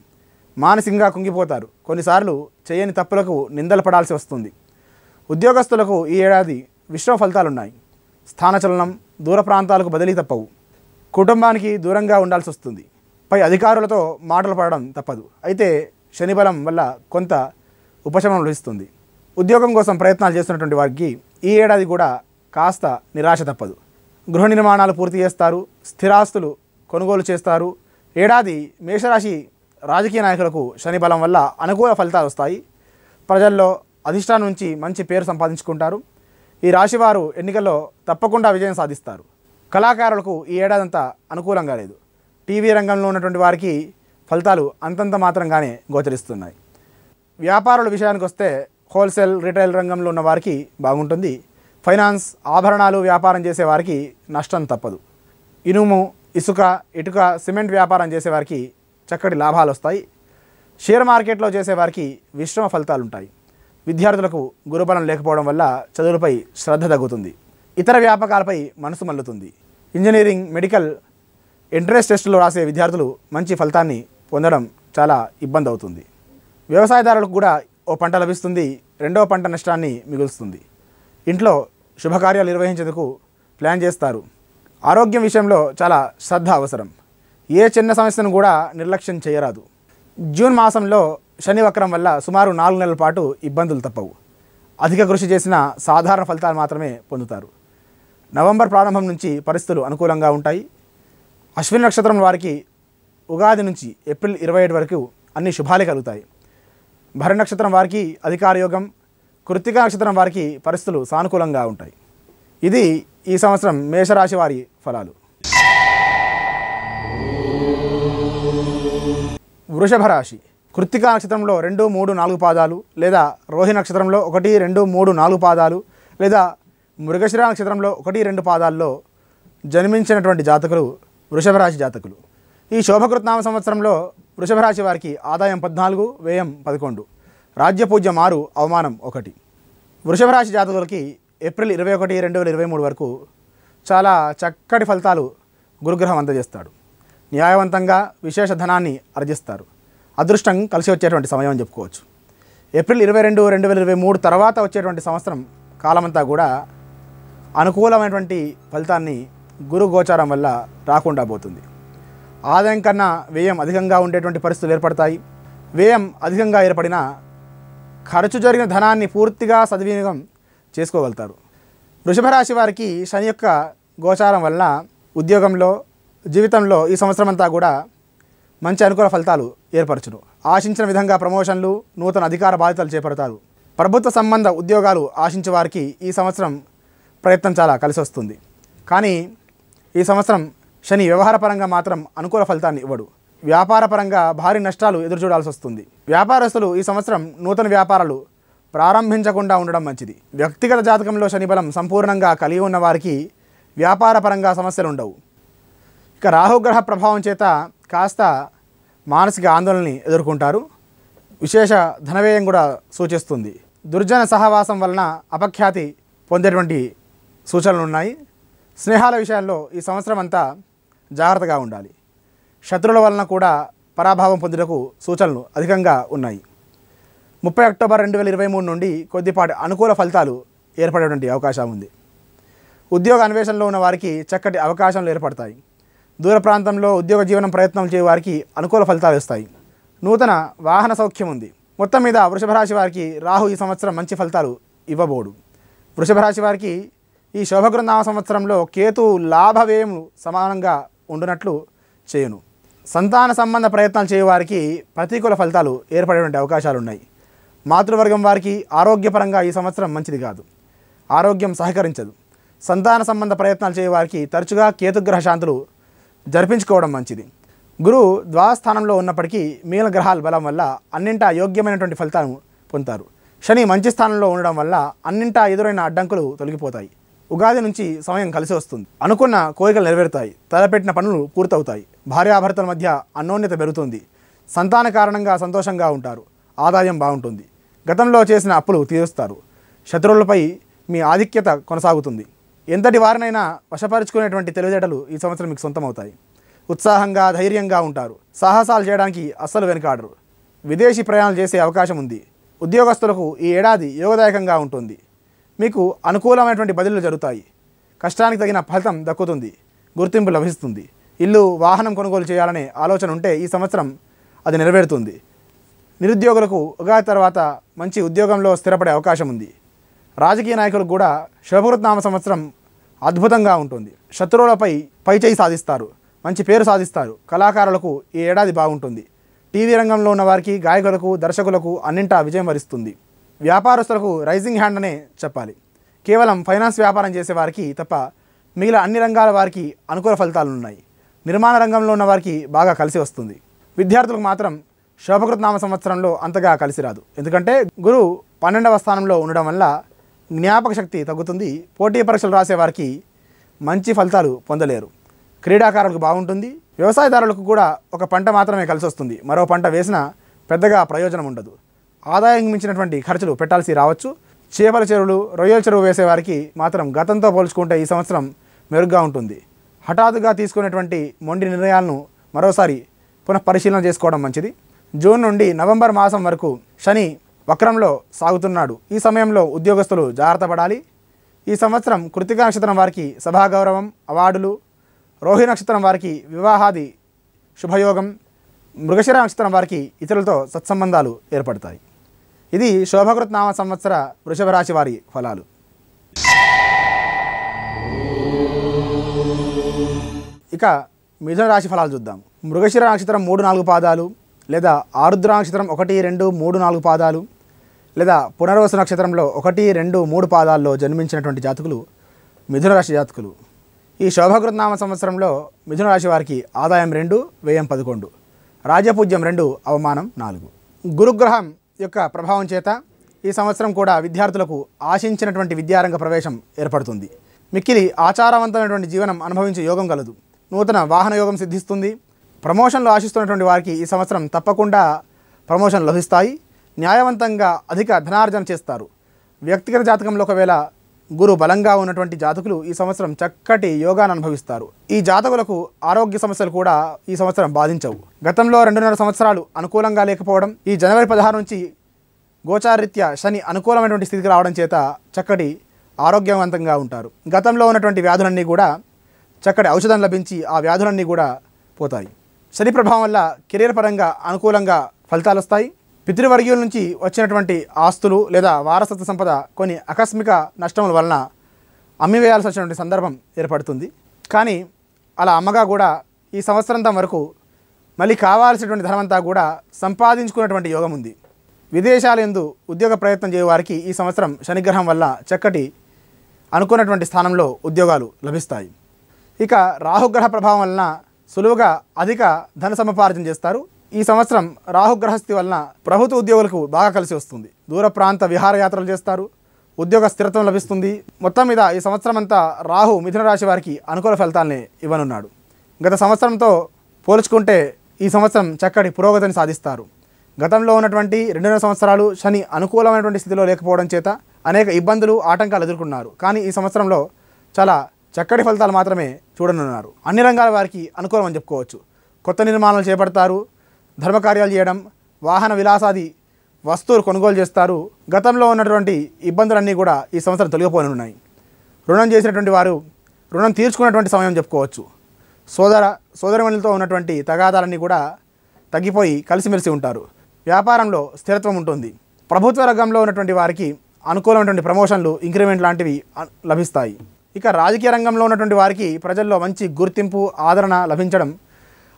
మానసికంగా కుంగిపోతారు కొన్నిసార్లు చేయని తప్పులకు నిందలు పడాల్సి వస్తుంది ఉద్యోగస్తులకు ఈ ఏడాది విశ్వ ఫలితాలున్నాయి స్థానచలనం దూర ప్రాంతాలకు బదిలీ తప్పవు కుటుంబానికి దూరంగా ఉండాల్సి వస్తుంది పై అధికారులతో మాటలు పడడం తప్పదు అయితే శనిబలం వల్ల కొంత ఉపశమనం లభిస్తుంది ఉద్యోగం కోసం ప్రయత్నాలు చేస్తున్నటువంటి వారికి ఈ ఏడాది కూడా కాస్త నిరాశ తప్పదు గృహ నిర్మాణాలు పూర్తి చేస్తారు స్థిరాస్తులు కొనుగోలు చేస్తారు ఏడాది మేషరాశి రాజకీయ నాయకులకు శని బలం వల్ల అనుకూల ఫలితాలు వస్తాయి ప్రజల్లో అధిష్టానం నుంచి మంచి పేరు సంపాదించుకుంటారు ఈ రాశివారు ఎన్నికల్లో తప్పకుండా విజయం సాధిస్తారు కళాకారులకు ఈ ఏడాదంతా అనుకూలంగా లేదు టీవీ రంగంలో ఉన్నటువంటి వారికి ఫలితాలు అంతంత మాత్రంగానే గోచరిస్తున్నాయి వ్యాపారుల విషయానికి వస్తే హోల్సేల్ రిటైల్ రంగంలో ఉన్న వారికి బాగుంటుంది ఫైనాన్స్ ఆభరణాలు వ్యాపారం చేసే వారికి నష్టం తప్పదు ఇనుము ఇసుక ఇటుక సిమెంట్ వ్యాపారం చేసేవారికి చక్కటి లాభాలు వస్తాయి షేర్ మార్కెట్లో చేసేవారికి విశ్రమ ఫలితాలు ఉంటాయి విద్యార్థులకు గురుబలం లేకపోవడం వల్ల చదువులపై శ్రద్ధ తగ్గుతుంది ఇతర వ్యాపకాలపై మనసు మల్లుతుంది ఇంజనీరింగ్ మెడికల్ ఎంట్రెన్స్ టెస్టులో రాసే విద్యార్థులు మంచి ఫలితాన్ని పొందడం చాలా ఇబ్బంది అవుతుంది వ్యవసాయదారులకు కూడా ఓ పంట లభిస్తుంది రెండవ పంట నష్టాన్ని మిగులుస్తుంది ఇంట్లో శుభకార్యాలు నిర్వహించేందుకు ప్లాన్ చేస్తారు ఆరోగ్యం విషయంలో చాలా శ్రద్ధ అవసరం ఏ చిన్న సమస్యను కూడా నిర్లక్ష్యం చేయరాదు జూన్ మాసంలో శని వక్రం వల్ల సుమారు నాలుగు నెలల పాటు ఇబ్బందులు తప్పవు అధిక కృషి చేసిన సాధారణ ఫలితాలు మాత్రమే పొందుతారు నవంబర్ ప్రారంభం నుంచి పరిస్థితులు అనుకూలంగా ఉంటాయి అశ్విన్ నక్షత్రం వారికి ఉగాది నుంచి ఏప్రిల్ ఇరవై ఏడు వరకు అన్ని శుభాలే కలుగుతాయి భరణ నక్షత్రం వారికి అధికార యోగం కృత్తిక నక్షత్రం వారికి పరిస్థితులు సానుకూలంగా ఉంటాయి ఇది ఈ సంవత్సరం మేషరాశి వారి ఫలాలు వృషభ రాశి కృత్తికా నక్షత్రంలో రెండు మూడు నాలుగు పాదాలు లేదా రోహి నక్షత్రంలో ఒకటి రెండు మూడు నాలుగు పాదాలు లేదా మృగశిర నక్షత్రంలో ఒకటి రెండు పాదాల్లో జన్మించినటువంటి జాతకులు వృషభరాశి జాతకులు ఈ శోభకృత్నామ సంవత్సరంలో వృషభరాశి వారికి ఆదాయం పద్నాలుగు వ్యయం పదకొండు రాజ్యపూజ్యం ఆరు అవమానం ఒకటి వృషభరాశి జాతకులకి ఏప్రిల్ ఇరవై ఒకటి రెండు వేల ఇరవై మూడు వరకు చాలా చక్కటి ఫలితాలు గురుగ్రహం అందజేస్తాడు న్యాయవంతంగా విశేష ధనాన్ని అర్జిస్తారు అదృష్టం కలిసి వచ్చేటువంటి సమయం అని చెప్పుకోవచ్చు ఏప్రిల్ ఇరవై రెండు రెండు వేల ఇరవై మూడు తర్వాత వచ్చేటువంటి సంవత్సరం కాలమంతా కూడా అనుకూలమైనటువంటి ఫలితాన్ని గురు గోచారం వల్ల రాకుండా పోతుంది ఆదాయం కన్నా వ్యయం అధికంగా ఉండేటువంటి పరిస్థితులు ఏర్పడతాయి వ్యయం అధికంగా ఏర్పడిన ఖర్చు జరిగిన ధనాన్ని పూర్తిగా సద్వినియోగం చేసుకోగలుగుతారు వృషభ రాశి వారికి శని యొక్క గోచారం వలన ఉద్యోగంలో జీవితంలో ఈ సంవత్సరం అంతా కూడా మంచి అనుకూల ఫలితాలు ఏర్పరచును ఆశించిన విధంగా ప్రమోషన్లు నూతన అధికార బాధ్యతలు చేపడతారు ప్రభుత్వ సంబంధ ఉద్యోగాలు ఆశించే వారికి ఈ సంవత్సరం ప్రయత్నం చాలా కలిసి వస్తుంది కానీ ఈ సంవత్సరం శని వ్యవహారపరంగా మాత్రం అనుకూల ఫలితాన్ని ఇవ్వడు వ్యాపారపరంగా భారీ నష్టాలు ఎదురుచూడాల్సి వస్తుంది వ్యాపారస్తులు ఈ సంవత్సరం నూతన వ్యాపారాలు ప్రారంభించకుండా ఉండడం మంచిది వ్యక్తిగత జాతకంలో శనిబలం సంపూర్ణంగా కలిగి ఉన్న వారికి వ్యాపారపరంగా సమస్యలు ఉండవు ఇక రాహుగ్రహ ప్రభావం చేత కాస్త మానసిక ఆందోళనని ఎదుర్కొంటారు విశేష ధనవ్యయం కూడా సూచిస్తుంది దుర్జన సహవాసం వలన అపఖ్యాతి పొందేటువంటి సూచనలు ఉన్నాయి స్నేహాల విషయాల్లో ఈ సంవత్సరం అంతా జాగ్రత్తగా ఉండాలి శత్రువుల వలన కూడా పరాభావం పొందుటకు సూచనలు అధికంగా ఉన్నాయి ముప్పై అక్టోబర్ రెండు వేల ఇరవై మూడు నుండి కొద్దిపాటి అనుకూల ఫలితాలు ఏర్పడేటువంటి అవకాశం ఉంది ఉద్యోగ అన్వేషణలో ఉన్న వారికి చక్కటి అవకాశాలు ఏర్పడతాయి దూర ప్రాంతంలో ఉద్యోగ జీవనం ప్రయత్నం చేయ వారికి అనుకూల ఫలితాలు ఇస్తాయి నూతన వాహన సౌఖ్యం ఉంది మొత్తం మీద వృషభ రాశి వారికి రాహు ఈ సంవత్సరం మంచి ఫలితాలు ఇవ్వబోడు వృషభ రాశి వారికి ఈ శోభగృందామ సంవత్సరంలో కేతు లాభవేము సమానంగా ఉండునట్లు చేయును సంతాన సంబంధ ప్రయత్నాలు చేయవారికి ప్రతికూల ఫలితాలు ఏర్పడేటువంటి అవకాశాలు ఉన్నాయి మాతృవర్గం వారికి ఆరోగ్యపరంగా ఈ సంవత్సరం మంచిది కాదు ఆరోగ్యం సహకరించదు సంతాన సంబంధ ప్రయత్నాలు చేయవారికి తరచుగా కేతుగ్రహ శాంతులు జరిపించుకోవడం మంచిది గురువు ద్వాస్థానంలో ఉన్నప్పటికీ మీల గ్రహాల బలం వల్ల అన్నింటా యోగ్యమైనటువంటి ఫలితాలను పొందుతారు శని మంచి స్థానంలో ఉండడం వల్ల అన్నింటా ఎదురైన అడ్డంకులు తొలగిపోతాయి ఉగాది నుంచి సమయం కలిసి వస్తుంది అనుకున్న కోరికలు నెరవేరుతాయి తలపెట్టిన పనులు పూర్తవుతాయి భార్యాభర్తల మధ్య అన్యోన్యత పెరుగుతుంది సంతాన కారణంగా సంతోషంగా ఉంటారు ఆదాయం బాగుంటుంది గతంలో చేసిన అప్పులు తీరుస్తారు శత్రువులపై మీ ఆధిక్యత కొనసాగుతుంది ఎంతటి వారినైనా వశపరుచుకునేటువంటి తెలివితేటలు ఈ సంవత్సరం మీకు సొంతమవుతాయి ఉత్సాహంగా ధైర్యంగా ఉంటారు సాహసాలు చేయడానికి అస్సలు వెనుకాడరు విదేశీ ప్రయాణాలు చేసే అవకాశం ఉంది ఉద్యోగస్తులకు ఈ ఏడాది యోగదాయకంగా ఉంటుంది మీకు అనుకూలమైనటువంటి బదిలీలు జరుగుతాయి కష్టానికి తగిన ఫలితం దక్కుతుంది గుర్తింపు లభిస్తుంది ఇల్లు వాహనం కొనుగోలు చేయాలనే ఆలోచన ఉంటే ఈ సంవత్సరం అది నెరవేరుతుంది నిరుద్యోగులకు ఉగాది తర్వాత మంచి ఉద్యోగంలో స్థిరపడే అవకాశం ఉంది రాజకీయ నాయకులకు కూడా శుభకృతనామ సంవత్సరం అద్భుతంగా ఉంటుంది శత్రువులపై పైచేయి సాధిస్తారు మంచి పేరు సాధిస్తారు కళాకారులకు ఈ ఏడాది బాగుంటుంది టీవీ రంగంలో ఉన్న వారికి గాయకులకు దర్శకులకు అన్నింటా విజయం వరిస్తుంది వ్యాపారస్తులకు రైజింగ్ హ్యాండ్ అనే చెప్పాలి కేవలం ఫైనాన్స్ వ్యాపారం చేసేవారికి తప్ప మిగిలిన అన్ని రంగాల వారికి అనుకూల ఫలితాలు ఉన్నాయి నిర్మాణ రంగంలో ఉన్న వారికి బాగా కలిసి వస్తుంది విద్యార్థులకు మాత్రం శోభకృతనామ సంవత్సరంలో అంతగా కలిసి రాదు ఎందుకంటే గురువు పన్నెండవ స్థానంలో ఉండడం వల్ల జ్ఞాపక శక్తి తగ్గుతుంది పోటీ పరీక్షలు రాసేవారికి మంచి ఫలితాలు పొందలేరు క్రీడాకారులకు బాగుంటుంది వ్యవసాయదారులకు కూడా ఒక పంట మాత్రమే కలిసి వస్తుంది మరో పంట వేసినా పెద్దగా ప్రయోజనం ఉండదు ఆదాయం మించినటువంటి ఖర్చులు పెట్టాల్సి రావచ్చు చేపల చెరువులు రొయ్యల చెరువు వేసేవారికి మాత్రం గతంతో పోల్చుకుంటే ఈ సంవత్సరం మెరుగ్గా ఉంటుంది హఠాత్తుగా తీసుకునేటువంటి మొండి నిర్ణయాలను మరోసారి పునఃపరిశీలన చేసుకోవడం మంచిది జూన్ నుండి నవంబర్ మాసం వరకు శని వక్రంలో సాగుతున్నాడు ఈ సమయంలో ఉద్యోగస్తులు జాగ్రత్త పడాలి ఈ సంవత్సరం కృతిక నక్షత్రం వారికి సభాగౌరవం అవార్డులు రోహి నక్షత్రం వారికి వివాహాది శుభయోగం మృగశిర నక్షత్రం వారికి ఇతరులతో సత్సంబంధాలు ఏర్పడతాయి ఇది శోభకృత్ నామ సంవత్సర వృషభ రాశి వారి ఫలాలు ఇక మిథున రాశి ఫలాలు చూద్దాం మృగశిర నక్షత్రం మూడు నాలుగు పాదాలు లేదా ఆరుద్ర నక్షత్రం ఒకటి రెండు మూడు నాలుగు పాదాలు లేదా పునర్వసు నక్షత్రంలో ఒకటి రెండు మూడు పాదాల్లో జన్మించినటువంటి జాతకులు మిథున రాశి జాతకులు ఈ నామ సంవత్సరంలో మిథున రాశి వారికి ఆదాయం రెండు వ్యయం పదకొండు రాజపూజ్యం రెండు అవమానం నాలుగు గురుగ్రహం యొక్క ప్రభావం చేత ఈ సంవత్సరం కూడా విద్యార్థులకు ఆశించినటువంటి విద్యారంగ ప్రవేశం ఏర్పడుతుంది మిక్కిలి ఆచారవంతమైనటువంటి జీవనం అనుభవించే యోగం కలదు నూతన వాహన యోగం సిద్ధిస్తుంది ప్రమోషన్లు ఆశిస్తున్నటువంటి వారికి ఈ సంవత్సరం తప్పకుండా ప్రమోషన్ లభిస్తాయి న్యాయవంతంగా అధిక ధనార్జన చేస్తారు వ్యక్తిగత జాతకంలో ఒకవేళ గురు బలంగా ఉన్నటువంటి జాతకులు ఈ సంవత్సరం చక్కటి యోగాను అనుభవిస్తారు ఈ జాతకులకు ఆరోగ్య సమస్యలు కూడా ఈ సంవత్సరం బాధించవు గతంలో రెండున్నర సంవత్సరాలు అనుకూలంగా లేకపోవడం ఈ జనవరి పదహారు నుంచి గోచారీత్యా శని అనుకూలమైనటువంటి స్థితికి రావడం చేత చక్కటి ఆరోగ్యవంతంగా ఉంటారు గతంలో ఉన్నటువంటి వ్యాధులన్నీ కూడా చక్కటి ఔషధం లభించి ఆ వ్యాధులన్నీ కూడా పోతాయి శని ప్రభావం వల్ల కెరీర్ పరంగా అనుకూలంగా ఫలితాలు వస్తాయి పితృవర్గీయుల నుంచి వచ్చినటువంటి ఆస్తులు లేదా వారసత్వ సంపద కొన్ని ఆకస్మిక నష్టముల వలన అమ్మివేయాల్సి వచ్చినటువంటి సందర్భం ఏర్పడుతుంది కానీ అలా అమ్మగా కూడా ఈ సంవత్సరంతం వరకు మళ్ళీ కావాల్సినటువంటి ధనమంతా కూడా సంపాదించుకున్నటువంటి యోగం ఉంది విదేశాల ఎందు ఉద్యోగ ప్రయత్నం చేయవారికి ఈ సంవత్సరం శనిగ్రహం వల్ల చక్కటి అనుకున్నటువంటి స్థానంలో ఉద్యోగాలు లభిస్తాయి ఇక రాహుగ్రహ ప్రభావం వలన సులువుగా అధిక ధన సముపార్జన చేస్తారు ఈ సంవత్సరం రాహుగ్రహస్థి వలన ప్రభుత్వ ఉద్యోగులకు బాగా కలిసి వస్తుంది దూర ప్రాంత విహారయాత్రలు చేస్తారు ఉద్యోగ స్థిరత్వం లభిస్తుంది మొత్తం మీద ఈ సంవత్సరం అంతా రాహు మిథున రాశి వారికి అనుకూల ఫలితాలని ఇవ్వనున్నాడు గత సంవత్సరంతో పోల్చుకుంటే ఈ సంవత్సరం చక్కటి పురోగతిని సాధిస్తారు గతంలో ఉన్నటువంటి రెండున్నర సంవత్సరాలు శని అనుకూలమైనటువంటి స్థితిలో లేకపోవడం చేత అనేక ఇబ్బందులు ఆటంకాలు ఎదుర్కొన్నారు కానీ ఈ సంవత్సరంలో చాలా చక్కటి ఫలితాలు మాత్రమే చూడనున్నారు అన్ని రంగాల వారికి అనుకూలం చెప్పుకోవచ్చు కొత్త నిర్మాణాలు చేపడతారు ధర్మకార్యాలు చేయడం వాహన విలాసాది వస్తువులు కొనుగోలు చేస్తారు గతంలో ఉన్నటువంటి ఇబ్బందులన్నీ కూడా ఈ సంవత్సరం ఉన్నాయి రుణం చేసినటువంటి వారు రుణం తీర్చుకున్నటువంటి సమయం చెప్పుకోవచ్చు సోదర సోదరమణులతో ఉన్నటువంటి తగాదాలన్నీ కూడా తగ్గిపోయి కలిసిమెలిసి ఉంటారు వ్యాపారంలో స్థిరత్వం ఉంటుంది ప్రభుత్వ రంగంలో ఉన్నటువంటి వారికి అనుకూలమైనటువంటి ప్రమోషన్లు ఇంక్రిమెంట్ లాంటివి లభిస్తాయి ఇక రాజకీయ రంగంలో ఉన్నటువంటి వారికి ప్రజల్లో మంచి గుర్తింపు ఆదరణ లభించడం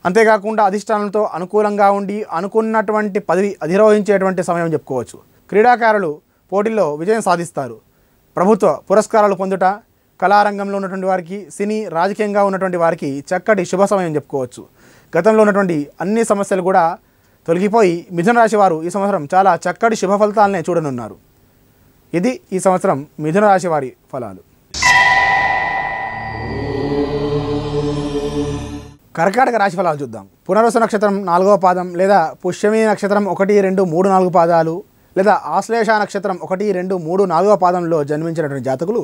అంతేకాకుండా అధిష్టానంతో అనుకూలంగా ఉండి అనుకున్నటువంటి పదవి అధిరోహించేటువంటి సమయం చెప్పుకోవచ్చు క్రీడాకారులు పోటీల్లో విజయం సాధిస్తారు ప్రభుత్వ పురస్కారాలు పొందుట కళారంగంలో ఉన్నటువంటి వారికి సినీ రాజకీయంగా ఉన్నటువంటి వారికి చక్కటి శుభ సమయం చెప్పుకోవచ్చు గతంలో ఉన్నటువంటి అన్ని సమస్యలు కూడా తొలగిపోయి మిథున రాశి వారు ఈ సంవత్సరం చాలా చక్కటి శుభ ఫలితాలనే చూడనున్నారు ఇది ఈ సంవత్సరం మిథున రాశి వారి ఫలాలు కర్కాటక రాశి ఫలాలు చూద్దాం పునర్వస నక్షత్రం నాలుగవ పాదం లేదా పుష్యమి నక్షత్రం ఒకటి రెండు మూడు నాలుగు పాదాలు లేదా ఆశ్లేష నక్షత్రం ఒకటి రెండు మూడు నాలుగవ పాదంలో జన్మించినటువంటి జాతకులు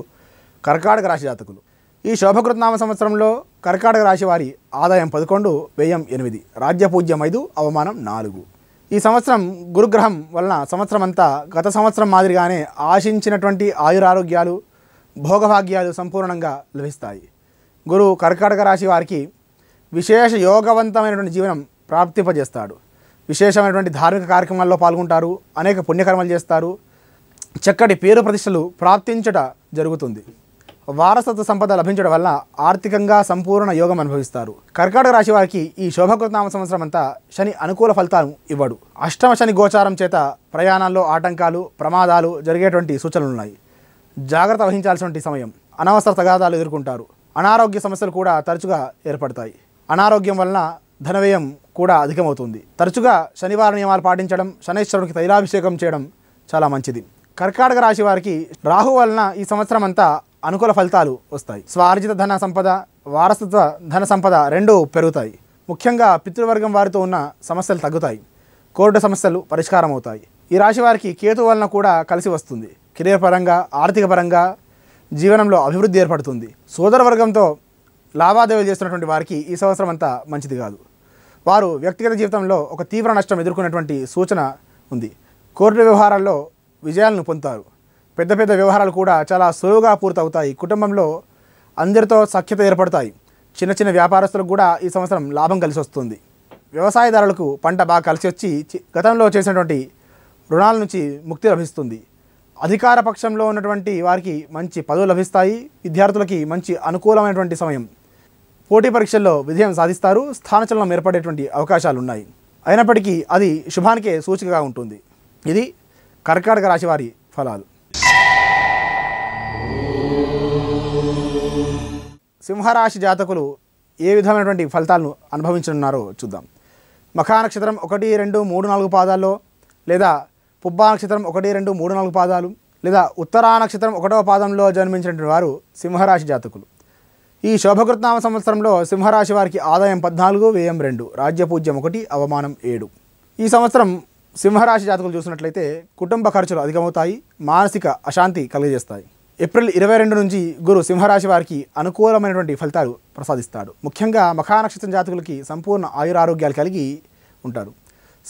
కర్కాటక రాశి జాతకులు ఈ శోభకృతనామ సంవత్సరంలో కర్కాటక రాశి వారి ఆదాయం పదకొండు వ్యయం ఎనిమిది రాజ్య పూజ్యం ఐదు అవమానం నాలుగు ఈ సంవత్సరం గురుగ్రహం వలన సంవత్సరం అంతా గత సంవత్సరం మాదిరిగానే ఆశించినటువంటి ఆయురారోగ్యాలు భోగభాగ్యాలు సంపూర్ణంగా లభిస్తాయి గురు కర్కాటక రాశి వారికి విశేష యోగవంతమైనటువంటి జీవనం ప్రాప్తింపజేస్తాడు విశేషమైనటువంటి ధార్మిక కార్యక్రమాల్లో పాల్గొంటారు అనేక పుణ్యకర్మలు చేస్తారు చక్కటి పేరు ప్రతిష్టలు ప్రాప్తించట జరుగుతుంది వారసత్వ సంపద లభించడం వల్ల ఆర్థికంగా సంపూర్ణ యోగం అనుభవిస్తారు కర్కాటక రాశి వారికి ఈ శోభకృతనామ సంవత్సరం అంతా శని అనుకూల ఫలితాలు ఇవ్వడు అష్టమ శని గోచారం చేత ప్రయాణాల్లో ఆటంకాలు ప్రమాదాలు జరిగేటువంటి సూచనలు ఉన్నాయి జాగ్రత్త వహించాల్సిన సమయం అనవసర తగాదాలు ఎదుర్కొంటారు అనారోగ్య సమస్యలు కూడా తరచుగా ఏర్పడతాయి అనారోగ్యం వలన ధనవ్యయం కూడా అధికమవుతుంది తరచుగా శనివార నియమాలు పాటించడం శనైశ్వరుడికి తైలాభిషేకం చేయడం చాలా మంచిది కర్కాటక రాశి వారికి రాహు వలన ఈ సంవత్సరం అంతా అనుకూల ఫలితాలు వస్తాయి స్వార్జిత ధన సంపద వారసత్వ ధన సంపద రెండూ పెరుగుతాయి ముఖ్యంగా పితృవర్గం వారితో ఉన్న సమస్యలు తగ్గుతాయి కోర్టు సమస్యలు పరిష్కారం అవుతాయి ఈ రాశి వారికి కేతు వలన కూడా కలిసి వస్తుంది కెరీర్ పరంగా ఆర్థిక పరంగా జీవనంలో అభివృద్ధి ఏర్పడుతుంది సోదర వర్గంతో లావాదేవీలు చేస్తున్నటువంటి వారికి ఈ సంవత్సరం అంతా మంచిది కాదు వారు వ్యక్తిగత జీవితంలో ఒక తీవ్ర నష్టం ఎదుర్కొనేటువంటి సూచన ఉంది కోర్టు వ్యవహారాల్లో విజయాలను పొందుతారు పెద్ద పెద్ద వ్యవహారాలు కూడా చాలా సులువుగా పూర్తవుతాయి కుటుంబంలో అందరితో సఖ్యత ఏర్పడతాయి చిన్న చిన్న వ్యాపారస్తులకు కూడా ఈ సంవత్సరం లాభం కలిసి వస్తుంది వ్యవసాయదారులకు పంట బాగా కలిసి వచ్చి గతంలో చేసినటువంటి రుణాల నుంచి ముక్తి లభిస్తుంది అధికార పక్షంలో ఉన్నటువంటి వారికి మంచి పదవులు లభిస్తాయి విద్యార్థులకి మంచి అనుకూలమైనటువంటి సమయం పోటీ పరీక్షల్లో విజయం సాధిస్తారు స్థానచలనం ఏర్పడేటువంటి అవకాశాలున్నాయి అయినప్పటికీ అది శుభానికే సూచికగా ఉంటుంది ఇది కర్కాటక రాశి వారి ఫలాలు సింహరాశి జాతకులు ఏ విధమైనటువంటి ఫలితాలను అనుభవించనున్నారో చూద్దాం మఖా నక్షత్రం ఒకటి రెండు మూడు నాలుగు పాదాల్లో లేదా పుబ్బా నక్షత్రం ఒకటి రెండు మూడు నాలుగు పాదాలు లేదా ఉత్తరా నక్షత్రం ఒకటవ పాదంలో జన్మించినటువంటి వారు సింహరాశి జాతకులు ఈ శోభకృతనామ సంవత్సరంలో సింహరాశి వారికి ఆదాయం పద్నాలుగు వ్యయం రెండు రాజ్యపూజ్యం ఒకటి అవమానం ఏడు ఈ సంవత్సరం సింహరాశి జాతకులు చూసినట్లయితే కుటుంబ ఖర్చులు అధికమవుతాయి మానసిక అశాంతి కలుగజేస్తాయి ఏప్రిల్ ఇరవై రెండు నుంచి గురు సింహరాశి వారికి అనుకూలమైనటువంటి ఫలితాలు ప్రసాదిస్తాడు ముఖ్యంగా మఖానక్షత్రం జాతకులకి సంపూర్ణ ఆయురారోగ్యాలు కలిగి ఉంటారు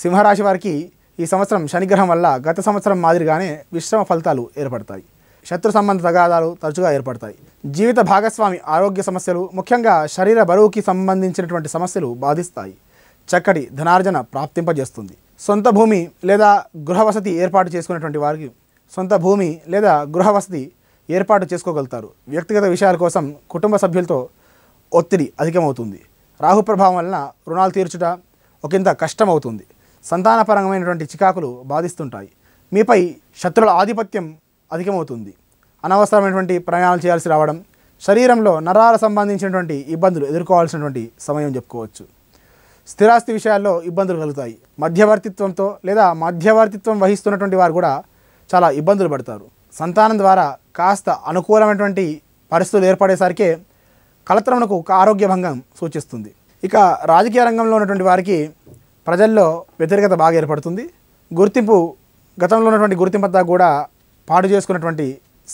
సింహరాశి వారికి ఈ సంవత్సరం శనిగ్రహం వల్ల గత సంవత్సరం మాదిరిగానే విశ్రమ ఫలితాలు ఏర్పడతాయి శత్రు సంబంధ తగాదాలు తరచుగా ఏర్పడతాయి జీవిత భాగస్వామి ఆరోగ్య సమస్యలు ముఖ్యంగా శరీర బరువుకి సంబంధించినటువంటి సమస్యలు బాధిస్తాయి చక్కటి ధనార్జన ప్రాప్తింపజేస్తుంది సొంత భూమి లేదా గృహవసతి ఏర్పాటు చేసుకునేటువంటి వారికి సొంత భూమి లేదా గృహవసతి ఏర్పాటు చేసుకోగలుగుతారు వ్యక్తిగత విషయాల కోసం కుటుంబ సభ్యులతో ఒత్తిడి అధికమవుతుంది రాహు ప్రభావం వలన రుణాలు తీర్చుట ఒకంత కష్టమవుతుంది సంతానపరమైనటువంటి చికాకులు బాధిస్తుంటాయి మీపై శత్రుల ఆధిపత్యం అధికమవుతుంది అనవసరమైనటువంటి ప్రయాణాలు చేయాల్సి రావడం శరీరంలో నరాల సంబంధించినటువంటి ఇబ్బందులు ఎదుర్కోవాల్సినటువంటి సమయం చెప్పుకోవచ్చు స్థిరాస్తి విషయాల్లో ఇబ్బందులు కలుగుతాయి మధ్యవర్తిత్వంతో లేదా మధ్యవర్తిత్వం వహిస్తున్నటువంటి వారు కూడా చాలా ఇబ్బందులు పడతారు సంతానం ద్వారా కాస్త అనుకూలమైనటువంటి పరిస్థితులు ఏర్పడేసరికే కలత్రమునకు ఆరోగ్య భంగం సూచిస్తుంది ఇక రాజకీయ రంగంలో ఉన్నటువంటి వారికి ప్రజల్లో వ్యతిరేకత బాగా ఏర్పడుతుంది గుర్తింపు గతంలో ఉన్నటువంటి గుర్తింపు కూడా పాడు చేసుకున్నటువంటి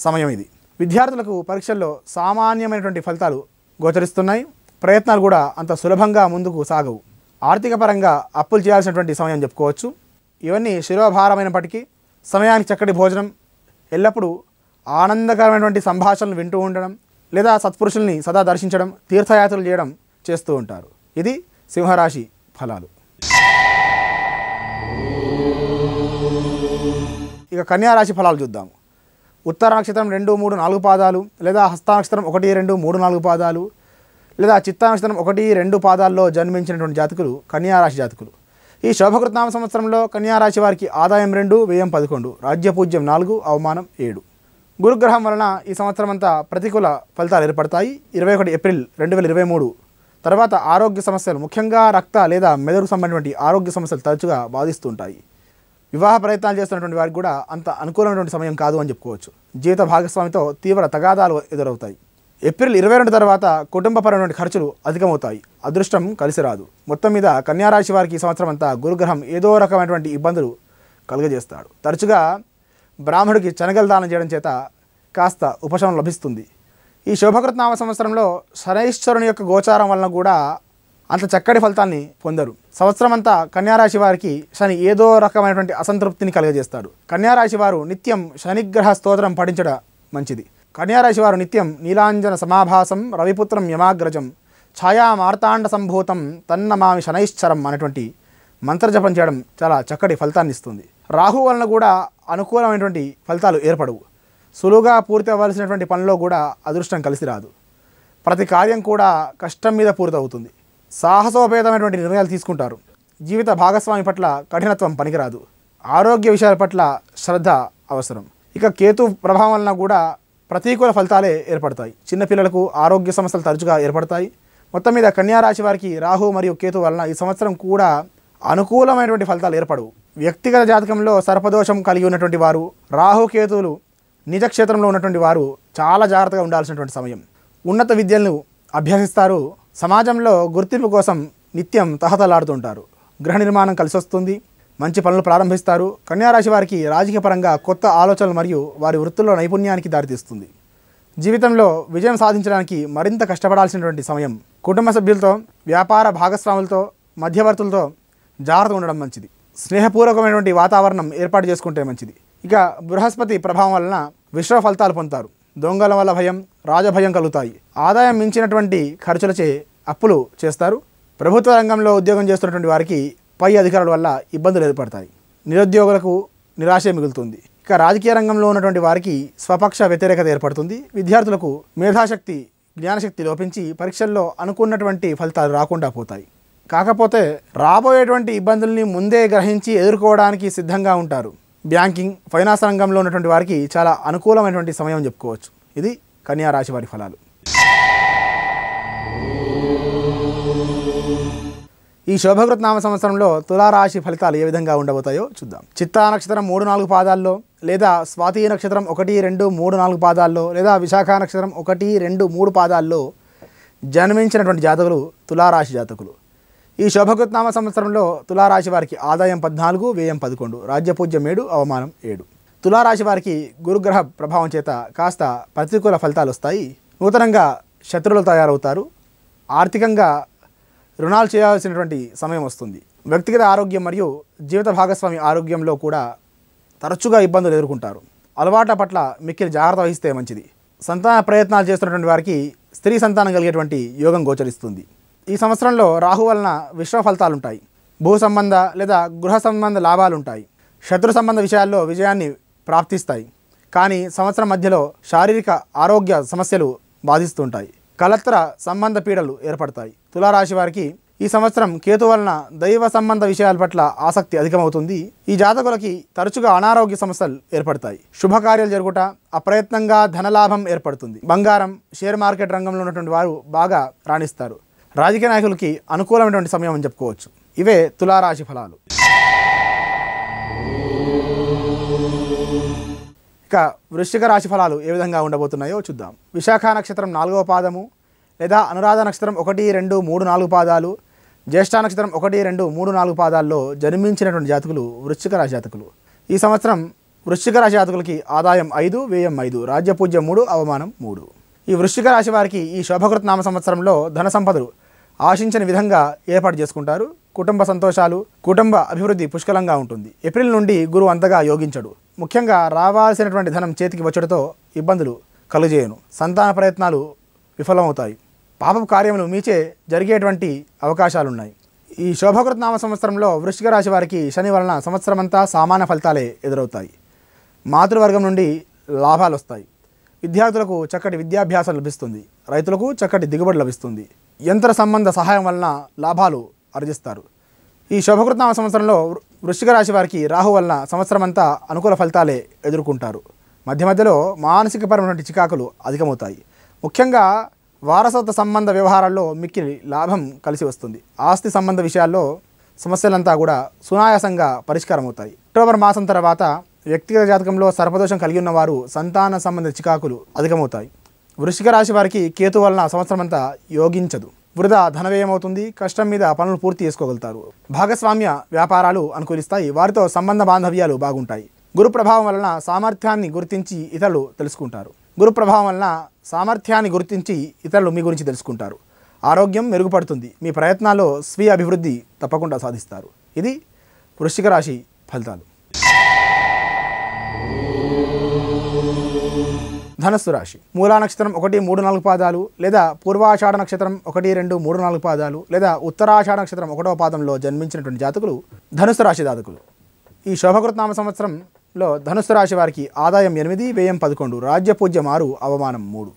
సమయం ఇది విద్యార్థులకు పరీక్షల్లో సామాన్యమైనటువంటి ఫలితాలు గోచరిస్తున్నాయి ప్రయత్నాలు కూడా అంత సులభంగా ముందుకు సాగవు ఆర్థిక పరంగా అప్పులు చేయాల్సినటువంటి సమయం చెప్పుకోవచ్చు ఇవన్నీ శిరోభారమైనప్పటికీ సమయానికి చక్కటి భోజనం ఎల్లప్పుడూ ఆనందకరమైనటువంటి సంభాషణలు వింటూ ఉండడం లేదా సత్పురుషుల్ని సదా దర్శించడం తీర్థయాత్రలు చేయడం చేస్తూ ఉంటారు ఇది సింహరాశి ఫలాలు ఇక కన్యారాశి ఫలాలు చూద్దాము ఉత్తర నక్షత్రం రెండు మూడు నాలుగు పాదాలు లేదా హస్త నక్షత్రం ఒకటి రెండు మూడు నాలుగు పాదాలు లేదా చిత్త నక్షత్రం ఒకటి రెండు పాదాల్లో జన్మించినటువంటి జాతకులు కన్యారాశి జాతకులు ఈ శోభకృతనామ సంవత్సరంలో కన్యారాశి వారికి ఆదాయం రెండు వ్యయం పదకొండు రాజ్యపూజ్యం నాలుగు అవమానం ఏడు గురుగ్రహం వలన ఈ సంవత్సరం అంతా ప్రతికూల ఫలితాలు ఏర్పడతాయి ఇరవై ఒకటి ఏప్రిల్ రెండు వేల ఇరవై మూడు తర్వాత ఆరోగ్య సమస్యలు ముఖ్యంగా రక్త లేదా మెదడుకు సంబంధించిన ఆరోగ్య సమస్యలు తరచుగా బాధిస్తుంటాయి వివాహ ప్రయత్నాలు చేస్తున్నటువంటి వారికి కూడా అంత అనుకూలమైనటువంటి సమయం కాదు అని చెప్పుకోవచ్చు జీవిత భాగస్వామితో తీవ్ర తగాదాలు ఎదురవుతాయి ఏప్రిల్ ఇరవై రెండు తర్వాత కుటుంబపరమైనటువంటి ఖర్చులు అధికమవుతాయి అదృష్టం కలిసి రాదు మొత్తం మీద కన్యారాశి వారికి ఈ సంవత్సరం అంతా గురుగ్రహం ఏదో రకమైనటువంటి ఇబ్బందులు కలుగజేస్తాడు తరచుగా బ్రాహ్మడికి శనగలు దానం చేయడం చేత కాస్త ఉపశమనం లభిస్తుంది ఈ శోభకృత్నామ సంవత్సరంలో శనైశ్వరుని యొక్క గోచారం వలన కూడా అంత చక్కటి ఫలితాన్ని పొందరు సంవత్సరం అంతా కన్యారాశి వారికి శని ఏదో రకమైనటువంటి అసంతృప్తిని కలుగజేస్తాడు కన్యారాశి వారు నిత్యం శనిగ్రహ స్తోత్రం పఠించడం మంచిది కన్యారాశి వారు నిత్యం నీలాంజన సమాభాసం రవిపుత్రం యమాగ్రజం ఛాయా మార్తాండ సంభూతం తన్నమామి శనైశ్చరం అనేటువంటి మంత్రజపం చేయడం చాలా చక్కటి ఫలితాన్ని ఇస్తుంది రాహు వలన కూడా అనుకూలమైనటువంటి ఫలితాలు ఏర్పడవు సులువుగా పూర్తి అవ్వాల్సినటువంటి పనిలో కూడా అదృష్టం కలిసి రాదు ప్రతి కార్యం కూడా కష్టం మీద పూర్తవుతుంది సాహసోపేతమైనటువంటి నిర్ణయాలు తీసుకుంటారు జీవిత భాగస్వామి పట్ల కఠినత్వం పనికిరాదు ఆరోగ్య విషయాల పట్ల శ్రద్ధ అవసరం ఇక కేతు ప్రభావం వలన కూడా ప్రతికూల ఫలితాలే ఏర్పడతాయి చిన్నపిల్లలకు ఆరోగ్య సమస్యలు తరచుగా ఏర్పడతాయి మొత్తం మీద కన్యారాశి వారికి రాహు మరియు కేతు వలన ఈ సంవత్సరం కూడా అనుకూలమైనటువంటి ఫలితాలు ఏర్పడవు వ్యక్తిగత జాతకంలో సర్పదోషం కలిగి ఉన్నటువంటి వారు రాహు కేతువులు నిజక్షేత్రంలో ఉన్నటువంటి వారు చాలా జాగ్రత్తగా ఉండాల్సినటువంటి సమయం ఉన్నత విద్యలను అభ్యసిస్తారు సమాజంలో గుర్తింపు కోసం నిత్యం తహతలాడుతుంటారు గృహ నిర్మాణం కలిసి వస్తుంది మంచి పనులు ప్రారంభిస్తారు కన్యారాశి వారికి రాజకీయ పరంగా కొత్త ఆలోచనలు మరియు వారి వృత్తుల్లో నైపుణ్యానికి దారితీస్తుంది జీవితంలో విజయం సాధించడానికి మరింత కష్టపడాల్సినటువంటి సమయం కుటుంబ సభ్యులతో వ్యాపార భాగస్వాములతో మధ్యవర్తులతో జాగ్రత్త ఉండడం మంచిది స్నేహపూర్వకమైనటువంటి వాతావరణం ఏర్పాటు చేసుకుంటే మంచిది ఇక బృహస్పతి ప్రభావం వలన విశ్వ ఫలితాలు పొందుతారు దొంగల వల్ల భయం రాజభయం కలుగుతాయి ఆదాయం మించినటువంటి ఖర్చులచే అప్పులు చేస్తారు ప్రభుత్వ రంగంలో ఉద్యోగం చేస్తున్నటువంటి వారికి పై అధికారుల వల్ల ఇబ్బందులు ఏర్పడతాయి నిరుద్యోగులకు నిరాశ మిగులుతుంది ఇక రాజకీయ రంగంలో ఉన్నటువంటి వారికి స్వపక్ష వ్యతిరేకత ఏర్పడుతుంది విద్యార్థులకు మేధాశక్తి జ్ఞానశక్తి లోపించి పరీక్షల్లో అనుకున్నటువంటి ఫలితాలు రాకుండా పోతాయి కాకపోతే రాబోయేటువంటి ఇబ్బందుల్ని ముందే గ్రహించి ఎదుర్కోవడానికి సిద్ధంగా ఉంటారు బ్యాంకింగ్ ఫైనాన్స్ రంగంలో ఉన్నటువంటి వారికి చాలా అనుకూలమైనటువంటి సమయం చెప్పుకోవచ్చు ఇది కన్యా రాశి వారి ఫలాలు ఈ శోభకృత నామ సంవత్సరంలో తులారాశి ఫలితాలు ఏ విధంగా ఉండబోతాయో చూద్దాం చిత్తా నక్షత్రం మూడు నాలుగు పాదాల్లో లేదా స్వాతి నక్షత్రం ఒకటి రెండు మూడు నాలుగు పాదాల్లో లేదా విశాఖ నక్షత్రం ఒకటి రెండు మూడు పాదాల్లో జన్మించినటువంటి జాతకులు తులారాశి జాతకులు ఈ శోభకృత నామ సంవత్సరంలో తులారాశి వారికి ఆదాయం పద్నాలుగు వ్యయం పదకొండు రాజ్యపూజ్యం ఏడు అవమానం ఏడు తులారాశి వారికి గురుగ్రహ ప్రభావం చేత కాస్త ప్రతికూల ఫలితాలు వస్తాయి నూతనంగా శత్రువులు తయారవుతారు ఆర్థికంగా రుణాలు చేయాల్సినటువంటి సమయం వస్తుంది వ్యక్తిగత ఆరోగ్యం మరియు జీవిత భాగస్వామి ఆరోగ్యంలో కూడా తరచుగా ఇబ్బందులు ఎదుర్కొంటారు అలవాట్ల పట్ల మిక్కిలి జాగ్రత్త వహిస్తే మంచిది సంతాన ప్రయత్నాలు చేస్తున్నటువంటి వారికి స్త్రీ సంతానం కలిగేటువంటి యోగం గోచరిస్తుంది ఈ సంవత్సరంలో రాహు వలన విశ్వ ఫలితాలుంటాయి భూ సంబంధ లేదా గృహ సంబంధ లాభాలుంటాయి శత్రు సంబంధ విషయాల్లో విజయాన్ని ప్రాప్తిస్తాయి కానీ సంవత్సరం మధ్యలో శారీరక ఆరోగ్య సమస్యలు బాధిస్తుంటాయి కలత్ర సంబంధ పీడలు ఏర్పడతాయి తులారాశి వారికి ఈ సంవత్సరం కేతు వలన దైవ సంబంధ విషయాల పట్ల ఆసక్తి అధికమవుతుంది ఈ జాతకులకి తరచుగా అనారోగ్య సమస్యలు ఏర్పడతాయి శుభకార్యాలు జరుగుట అప్రయత్నంగా ధనలాభం ఏర్పడుతుంది బంగారం షేర్ మార్కెట్ రంగంలో ఉన్నటువంటి వారు బాగా రాణిస్తారు రాజకీయ నాయకులకి అనుకూలమైనటువంటి సమయం అని చెప్పుకోవచ్చు ఇవే తులారాశి ఫలాలు ఇక వృశ్చిక రాశి ఫలాలు ఏ విధంగా ఉండబోతున్నాయో చూద్దాం విశాఖ నక్షత్రం నాలుగవ పాదము లేదా అనురాధ నక్షత్రం ఒకటి రెండు మూడు నాలుగు పాదాలు జ్యేష్ఠ నక్షత్రం ఒకటి రెండు మూడు నాలుగు పాదాల్లో జన్మించినటువంటి జాతకులు వృశ్చిక రాశి జాతకులు ఈ సంవత్సరం వృశ్చిక రాశి జాతకులకి ఆదాయం ఐదు వ్యయం ఐదు రాజ్యపూజ్యం మూడు అవమానం మూడు ఈ వృశ్చిక రాశి వారికి ఈ శోభకృత నామ సంవత్సరంలో ధన సంపదలు ఆశించిన విధంగా ఏర్పాటు చేసుకుంటారు కుటుంబ సంతోషాలు కుటుంబ అభివృద్ధి పుష్కలంగా ఉంటుంది ఏప్రిల్ నుండి గురువు అంతగా యోగించడు ముఖ్యంగా రావాల్సినటువంటి ధనం చేతికి వచ్చడంతో ఇబ్బందులు కలుగజేయను సంతాన ప్రయత్నాలు విఫలమవుతాయి పాప కార్యములు మీచే జరిగేటువంటి అవకాశాలున్నాయి ఈ శోభకృత నామ సంవత్సరంలో వృష్టిక రాశి వారికి శని వలన సంవత్సరమంతా సామాన్య ఫలితాలే ఎదురవుతాయి మాతృవర్గం నుండి లాభాలు వస్తాయి విద్యార్థులకు చక్కటి విద్యాభ్యాసం లభిస్తుంది రైతులకు చక్కటి దిగుబడి లభిస్తుంది యంత్ర సంబంధ సహాయం వలన లాభాలు ఆర్జిస్తారు ఈ శుభకృతనామ సంవత్సరంలో వృశ్చిక రాశి వారికి రాహు వలన సంవత్సరమంతా అనుకూల ఫలితాలే ఎదుర్కొంటారు మధ్య మధ్యలో మానసికపరమైనటువంటి చికాకులు అధికమవుతాయి ముఖ్యంగా వారసత్వ సంబంధ వ్యవహారాల్లో మిక్కిలి లాభం కలిసి వస్తుంది ఆస్తి సంబంధ విషయాల్లో సమస్యలంతా కూడా సునాయాసంగా పరిష్కారం అవుతాయి అక్టోబర్ మాసం తర్వాత వ్యక్తిగత జాతకంలో సర్పదోషం కలిగి ఉన్న వారు సంతాన సంబంధ చికాకులు అధికమవుతాయి వృషిక రాశి వారికి కేతు వలన సంవత్సరమంతా యోగించదు వృధా ధనవ్యయం అవుతుంది కష్టం మీద పనులు పూర్తి చేసుకోగలుగుతారు భాగస్వామ్య వ్యాపారాలు అనుకూలిస్తాయి వారితో సంబంధ బాంధవ్యాలు బాగుంటాయి గురు ప్రభావం వలన సామర్థ్యాన్ని గుర్తించి ఇతరులు తెలుసుకుంటారు గురు ప్రభావం వలన సామర్థ్యాన్ని గుర్తించి ఇతరులు మీ గురించి తెలుసుకుంటారు ఆరోగ్యం మెరుగుపడుతుంది మీ ప్రయత్నాల్లో స్వీయ అభివృద్ధి తప్పకుండా సాధిస్తారు ఇది వృశ్చిక రాశి ఫలితాలు ధనస్సు రాశి మూలా నక్షత్రం ఒకటి మూడు నాలుగు పాదాలు లేదా పూర్వాషాఢ నక్షత్రం ఒకటి రెండు మూడు నాలుగు పాదాలు లేదా ఉత్తరాషాఢ నక్షత్రం ఒకటవ పాదంలో జన్మించినటువంటి జాతకులు ధనుసు రాశి జాతకులు ఈ శోభకృతనామ సంవత్సరం లో ధనుసు రాశి వారికి ఆదాయం ఎనిమిది వ్యయం పదకొండు రాజ్యపూజ్యం ఆరు అవమానం మూడు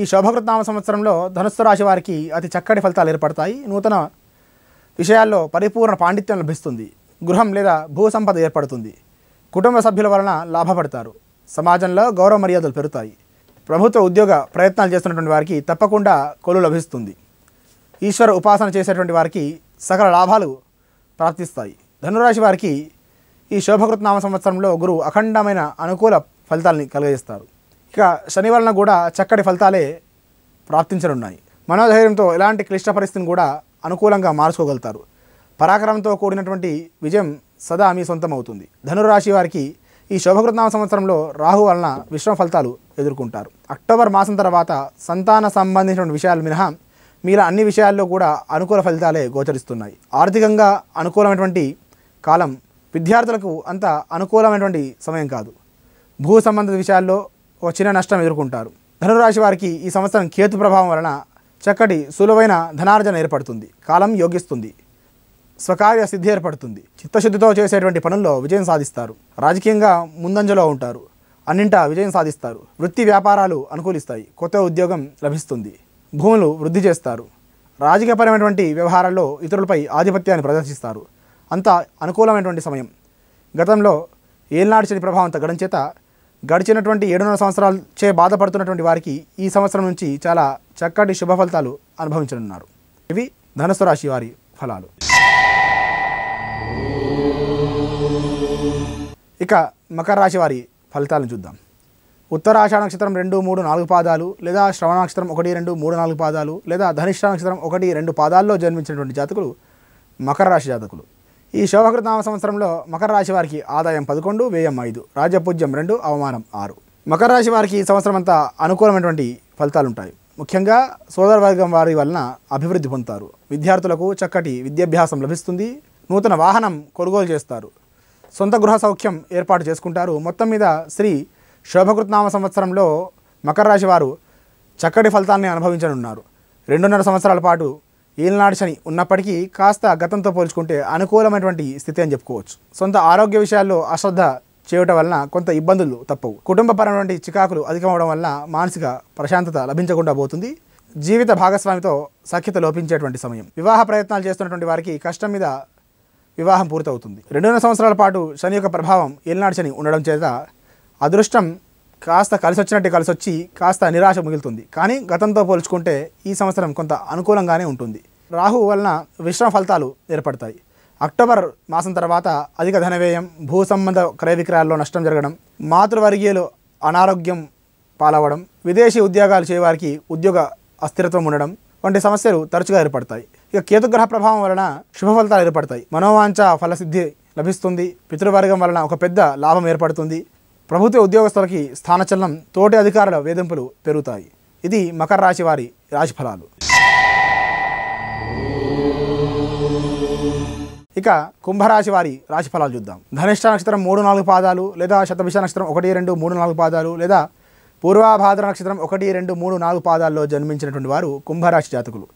ఈ శోభకృతనామ సంవత్సరంలో ధనుస్సు రాశి వారికి అతి చక్కటి ఫలితాలు ఏర్పడతాయి నూతన విషయాల్లో పరిపూర్ణ పాండిత్యం లభిస్తుంది గృహం లేదా భూ సంపద ఏర్పడుతుంది కుటుంబ సభ్యుల వలన లాభపడతారు సమాజంలో గౌరవ మర్యాదలు పెరుగుతాయి ప్రభుత్వ ఉద్యోగ ప్రయత్నాలు చేస్తున్నటువంటి వారికి తప్పకుండా కొలు లభిస్తుంది ఈశ్వర ఉపాసన చేసేటువంటి వారికి సకల లాభాలు ప్రాప్తిస్తాయి ధనురాశి వారికి ఈ నామ సంవత్సరంలో గురువు అఖండమైన అనుకూల ఫలితాలని కలుగజేస్తారు ఇక శని వలన కూడా చక్కటి ఫలితాలే ప్రాప్తించనున్నాయి మనోధైర్యంతో ఎలాంటి క్లిష్ట పరిస్థితిని కూడా అనుకూలంగా మార్చుకోగలుగుతారు పరాక్రమంతో కూడినటువంటి విజయం సదా మీ సొంతం అవుతుంది ధనురాశి వారికి ఈ నామ సంవత్సరంలో రాహు వలన విశ్వ ఫలితాలు ఎదుర్కొంటారు అక్టోబర్ మాసం తర్వాత సంతాన సంబంధించిన విషయాలు మినహా మీలా అన్ని విషయాల్లో కూడా అనుకూల ఫలితాలే గోచరిస్తున్నాయి ఆర్థికంగా అనుకూలమైనటువంటి కాలం విద్యార్థులకు అంత అనుకూలమైనటువంటి సమయం కాదు భూ సంబంధిత విషయాల్లో ఒక చిన్న నష్టం ఎదుర్కొంటారు ధనురాశి వారికి ఈ సంవత్సరం కేతు ప్రభావం వలన చక్కటి సులువైన ధనార్జన ఏర్పడుతుంది కాలం యోగిస్తుంది స్వకార్య సిద్ధి ఏర్పడుతుంది చిత్తశుద్ధితో చేసేటువంటి పనుల్లో విజయం సాధిస్తారు రాజకీయంగా ముందంజలో ఉంటారు అన్నింటా విజయం సాధిస్తారు వృత్తి వ్యాపారాలు అనుకూలిస్తాయి కొత్త ఉద్యోగం లభిస్తుంది భూములు వృద్ధి చేస్తారు రాజకీయపరమైనటువంటి వ్యవహారాల్లో ఇతరులపై ఆధిపత్యాన్ని ప్రదర్శిస్తారు అంత అనుకూలమైనటువంటి సమయం గతంలో ఏలినాడు చని ప్రభావం తగ్గడం చేత గడిచినటువంటి ఏడున్నర సంవత్సరాలు చే బాధపడుతున్నటువంటి వారికి ఈ సంవత్సరం నుంచి చాలా చక్కటి శుభ ఫలితాలు అనుభవించనున్నారు ఇవి ధనుసు రాశి వారి ఫలాలు ఇక మకర రాశి వారి ఫలితాలను చూద్దాం ఉత్తరాష నక్షత్రం రెండు మూడు నాలుగు పాదాలు లేదా శ్రవణ నక్షత్రం ఒకటి రెండు మూడు నాలుగు పాదాలు లేదా ధనిష్ట నక్షత్రం ఒకటి రెండు పాదాల్లో జన్మించినటువంటి జాతకులు మకర రాశి జాతకులు ఈ శోభకృతనామ సంవత్సరంలో మకర రాశి వారికి ఆదాయం పదకొండు వ్యయం ఐదు రాజపూజ్యం రెండు అవమానం ఆరు మకర రాశి వారికి ఈ సంవత్సరం అంతా అనుకూలమైనటువంటి ఉంటాయి ముఖ్యంగా సోదరవర్గం వారి వలన అభివృద్ధి పొందుతారు విద్యార్థులకు చక్కటి విద్యాభ్యాసం లభిస్తుంది నూతన వాహనం కొనుగోలు చేస్తారు సొంత గృహ సౌఖ్యం ఏర్పాటు చేసుకుంటారు మొత్తం మీద శ్రీ శోభకృతనామ సంవత్సరంలో మకర రాశి వారు చక్కటి ఫలితాన్ని అనుభవించనున్నారు రెండున్నర సంవత్సరాల పాటు ఏలనాడు శని ఉన్నప్పటికీ కాస్త గతంతో పోల్చుకుంటే అనుకూలమైనటువంటి స్థితి అని చెప్పుకోవచ్చు సొంత ఆరోగ్య విషయాల్లో అశ్రద్ధ చేయటం వలన కొంత ఇబ్బందులు తప్పవు కుటుంబపరమైనటువంటి చికాకులు అధికమవడం వలన మానసిక ప్రశాంతత లభించకుండా పోతుంది జీవిత భాగస్వామితో సఖ్యత లోపించేటువంటి సమయం వివాహ ప్రయత్నాలు చేస్తున్నటువంటి వారికి కష్టం మీద వివాహం పూర్తవుతుంది రెండున్నర సంవత్సరాల పాటు శని యొక్క ప్రభావం ఏలినాడు శని ఉండడం చేత అదృష్టం కాస్త కలిసి వచ్చినట్టు కలిసి వచ్చి కాస్త నిరాశ మిగులుతుంది కానీ గతంతో పోల్చుకుంటే ఈ సంవత్సరం కొంత అనుకూలంగానే ఉంటుంది రాహు వలన విశ్రమ ఫలితాలు ఏర్పడతాయి అక్టోబర్ మాసం తర్వాత అధిక ధన వ్యయం భూ సంబంధ క్రయ విక్రయాల్లో నష్టం జరగడం మాతృవర్గీయులు అనారోగ్యం పాలవడం విదేశీ ఉద్యోగాలు చేయవారికి ఉద్యోగ అస్థిరత్వం ఉండడం వంటి సమస్యలు తరచుగా ఏర్పడతాయి ఇక కేతుగ్రహ ప్రభావం వలన శుభ ఫలితాలు ఏర్పడతాయి మనోవాంచ ఫలసిద్ధి లభిస్తుంది పితృవర్గం వలన ఒక పెద్ద లాభం ఏర్పడుతుంది ప్రభుత్వ ఉద్యోగస్తులకి స్థానచలనం తోటి అధికారుల వేధింపులు పెరుగుతాయి ఇది మకర రాశి వారి రాశిఫలాలు ఇక కుంభరాశి వారి రాశిఫలాలు చూద్దాం ధనిష్ట నక్షత్రం మూడు నాలుగు పాదాలు లేదా శతభిష నక్షత్రం ఒకటి రెండు మూడు నాలుగు పాదాలు లేదా పూర్వాభాద్ర నక్షత్రం ఒకటి రెండు మూడు నాలుగు పాదాల్లో జన్మించినటువంటి వారు కుంభరాశి జాతకులు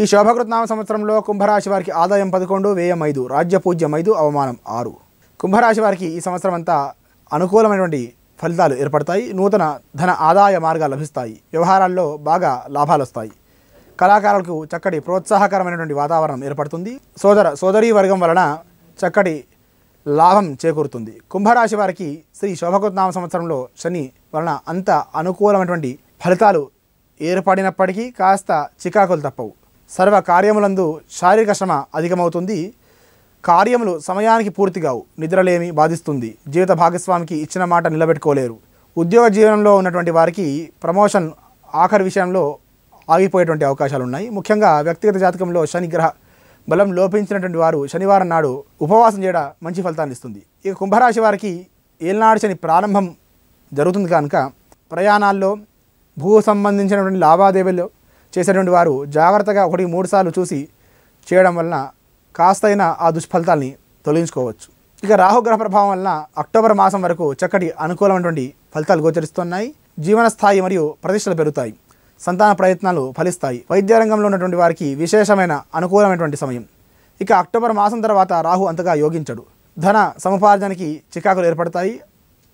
ఈ శోభకృతనామ సంవత్సరంలో కుంభరాశి వారికి ఆదాయం పదకొండు వ్యయం ఐదు రాజ్య పూజ్యం ఐదు అవమానం ఆరు కుంభరాశి వారికి ఈ సంవత్సరం అంతా అనుకూలమైనటువంటి ఫలితాలు ఏర్పడతాయి నూతన ధన ఆదాయ మార్గాలు లభిస్తాయి వ్యవహారాల్లో బాగా లాభాలు వస్తాయి కళాకారులకు చక్కటి ప్రోత్సాహకరమైనటువంటి వాతావరణం ఏర్పడుతుంది సోదర సోదరీ వర్గం వలన చక్కటి లాభం చేకూరుతుంది కుంభరాశి వారికి శ్రీ శోభకృత్నామ సంవత్సరంలో శని వలన అంత అనుకూలమైనటువంటి ఫలితాలు ఏర్పడినప్పటికీ కాస్త చికాకులు తప్పవు సర్వ కార్యములందు శారీరక శ్రమ అధికమవుతుంది కార్యములు సమయానికి పూర్తి కావు నిద్రలేమి బాధిస్తుంది జీవిత భాగస్వామికి ఇచ్చిన మాట నిలబెట్టుకోలేరు ఉద్యోగ జీవనంలో ఉన్నటువంటి వారికి ప్రమోషన్ ఆఖరి విషయంలో ఆగిపోయేటువంటి అవకాశాలు ఉన్నాయి ముఖ్యంగా వ్యక్తిగత జాతకంలో శనిగ్రహ బలం లోపించినటువంటి వారు శనివారం నాడు ఉపవాసం చేయడం మంచి ఫలితాన్ని ఇస్తుంది ఇక కుంభరాశి వారికి ఏలనాడు శని ప్రారంభం జరుగుతుంది కనుక ప్రయాణాల్లో భూ సంబంధించినటువంటి లావాదేవీలు చేసేటువంటి వారు జాగ్రత్తగా ఒకటి మూడు సార్లు చూసి చేయడం వలన కాస్తైనా ఆ దుష్ఫలితాల్ని తొలగించుకోవచ్చు ఇక రాహుగ్రహ ప్రభావం వలన అక్టోబర్ మాసం వరకు చక్కటి అనుకూలమైనటువంటి ఫలితాలు గోచరిస్తున్నాయి జీవన స్థాయి మరియు ప్రతిష్టలు పెరుగుతాయి సంతాన ప్రయత్నాలు ఫలిస్తాయి వైద్య రంగంలో ఉన్నటువంటి వారికి విశేషమైన అనుకూలమైనటువంటి సమయం ఇక అక్టోబర్ మాసం తర్వాత రాహు అంతగా యోగించడు ధన సముపార్జనకి చికాకులు ఏర్పడతాయి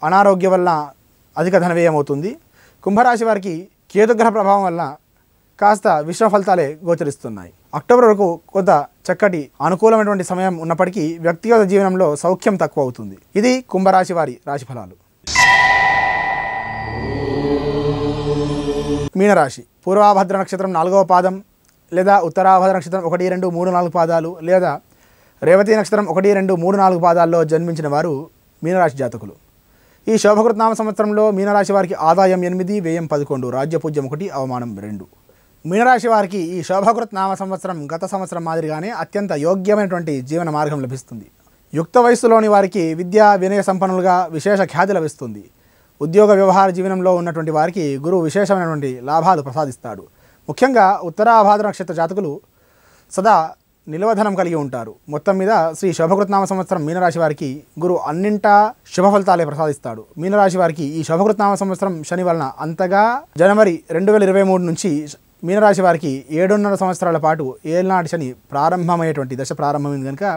అనారోగ్యం వల్ల అధిక ధన వ్యయం అవుతుంది కుంభరాశి వారికి కేతుగ్రహ ప్రభావం వల్ల కాస్త విశ్వ ఫలితాలే గోచరిస్తున్నాయి అక్టోబర్ వరకు కొంత చక్కటి అనుకూలమైనటువంటి సమయం ఉన్నప్పటికీ వ్యక్తిగత జీవనంలో సౌఖ్యం తక్కువ అవుతుంది ఇది కుంభరాశి వారి రాశిఫలాలు మీనరాశి పూర్వాభద్ర నక్షత్రం నాలుగవ పాదం లేదా ఉత్తరాభద్ర నక్షత్రం ఒకటి రెండు మూడు నాలుగు పాదాలు లేదా రేవతి నక్షత్రం ఒకటి రెండు మూడు నాలుగు పాదాల్లో జన్మించిన వారు మీనరాశి జాతకులు ఈ శోభకృతనామ సంవత్సరంలో మీనరాశి వారికి ఆదాయం ఎనిమిది వ్యయం పదకొండు రాజ్యపూజ్యం ఒకటి అవమానం రెండు మీనరాశి వారికి ఈ శోభకృతనామ సంవత్సరం గత సంవత్సరం మాదిరిగానే అత్యంత యోగ్యమైనటువంటి జీవన మార్గం లభిస్తుంది యుక్త వయస్సులోని వారికి విద్యా వినయ సంపన్నులుగా విశేష ఖ్యాతి లభిస్తుంది ఉద్యోగ వ్యవహార జీవనంలో ఉన్నటువంటి వారికి గురువు విశేషమైనటువంటి లాభాలు ప్రసాదిస్తాడు ముఖ్యంగా ఉత్తరాభాద్ర నక్షత్ర జాతకులు సదా నిలవధనం కలిగి ఉంటారు మొత్తం మీద శ్రీ శుభకృత్నామ సంవత్సరం మీనరాశి వారికి గురు అన్నింటా శుభ ఫలితాలే ప్రసాదిస్తాడు మీనరాశి వారికి ఈ శుభకృత్నామ సంవత్సరం శని వలన అంతగా జనవరి రెండు వేల ఇరవై మూడు నుంచి మీనరాశి వారికి ఏడున్నర సంవత్సరాల పాటు ఏళ్ళనాటి శని ప్రారంభమయ్యేటువంటి దశ ప్రారంభమైంది కనుక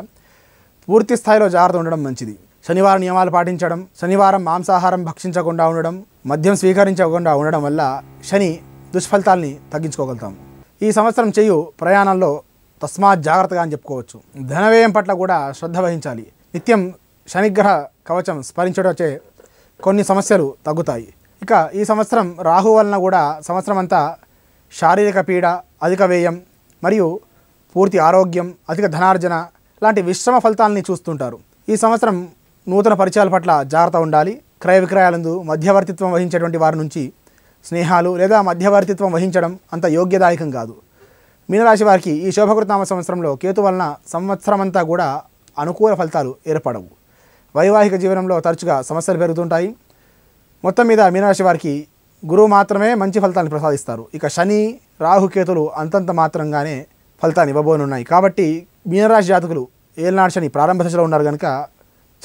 పూర్తి స్థాయిలో జాగ్రత్త ఉండడం మంచిది శనివారం నియమాలు పాటించడం శనివారం మాంసాహారం భక్షించకుండా ఉండడం మద్యం స్వీకరించకుండా ఉండడం వల్ల శని దుష్ఫలితాల్ని తగ్గించుకోగలుగుతాం ఈ సంవత్సరం చేయు ప్రయాణంలో తస్మాత్ జాగ్రత్తగా అని చెప్పుకోవచ్చు ధనవ్యయం పట్ల కూడా శ్రద్ధ వహించాలి నిత్యం శనిగ్రహ కవచం వచ్చే కొన్ని సమస్యలు తగ్గుతాయి ఇక ఈ సంవత్సరం రాహు వలన కూడా సంవత్సరం అంతా శారీరక పీడ అధిక వ్యయం మరియు పూర్తి ఆరోగ్యం అధిక ధనార్జన లాంటి విశ్రమ ఫలితాలని చూస్తుంటారు ఈ సంవత్సరం నూతన పరిచయాల పట్ల జాగ్రత్త ఉండాలి క్రయ విక్రయాలందు మధ్యవర్తిత్వం వహించేటువంటి వారి నుంచి స్నేహాలు లేదా మధ్యవర్తిత్వం వహించడం అంత యోగ్యదాయకం కాదు మీనరాశి వారికి ఈ శోభకృతనామ సంవత్సరంలో కేతు వలన సంవత్సరమంతా కూడా అనుకూల ఫలితాలు ఏర్పడవు వైవాహిక జీవనంలో తరచుగా సమస్యలు పెరుగుతుంటాయి మొత్తం మీద మీనరాశి వారికి గురువు మాత్రమే మంచి ఫలితాన్ని ప్రసాదిస్తారు ఇక శని రాహుకేతులు అంతంత మాత్రంగానే ఫలితాన్ని ఇవ్వబోనున్నాయి కాబట్టి మీనరాశి జాతకులు ఏలనాడు శని ప్రారంభ దశలో ఉన్నారు కనుక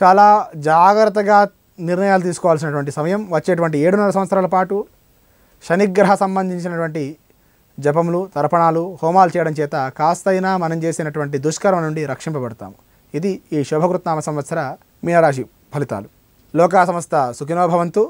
చాలా జాగ్రత్తగా నిర్ణయాలు తీసుకోవాల్సినటువంటి సమయం వచ్చేటువంటి ఏడున్నర సంవత్సరాల పాటు శనిగ్రహ సంబంధించినటువంటి జపములు తర్పణాలు హోమాలు చేయడం చేత కాస్తైనా మనం చేసినటువంటి దుష్కరం నుండి రక్షింపబడతాము ఇది ఈ శుభకృత్నామ సంవత్సర మీనరాశి ఫలితాలు లోకా సంస్థ సుఖినోభవంతు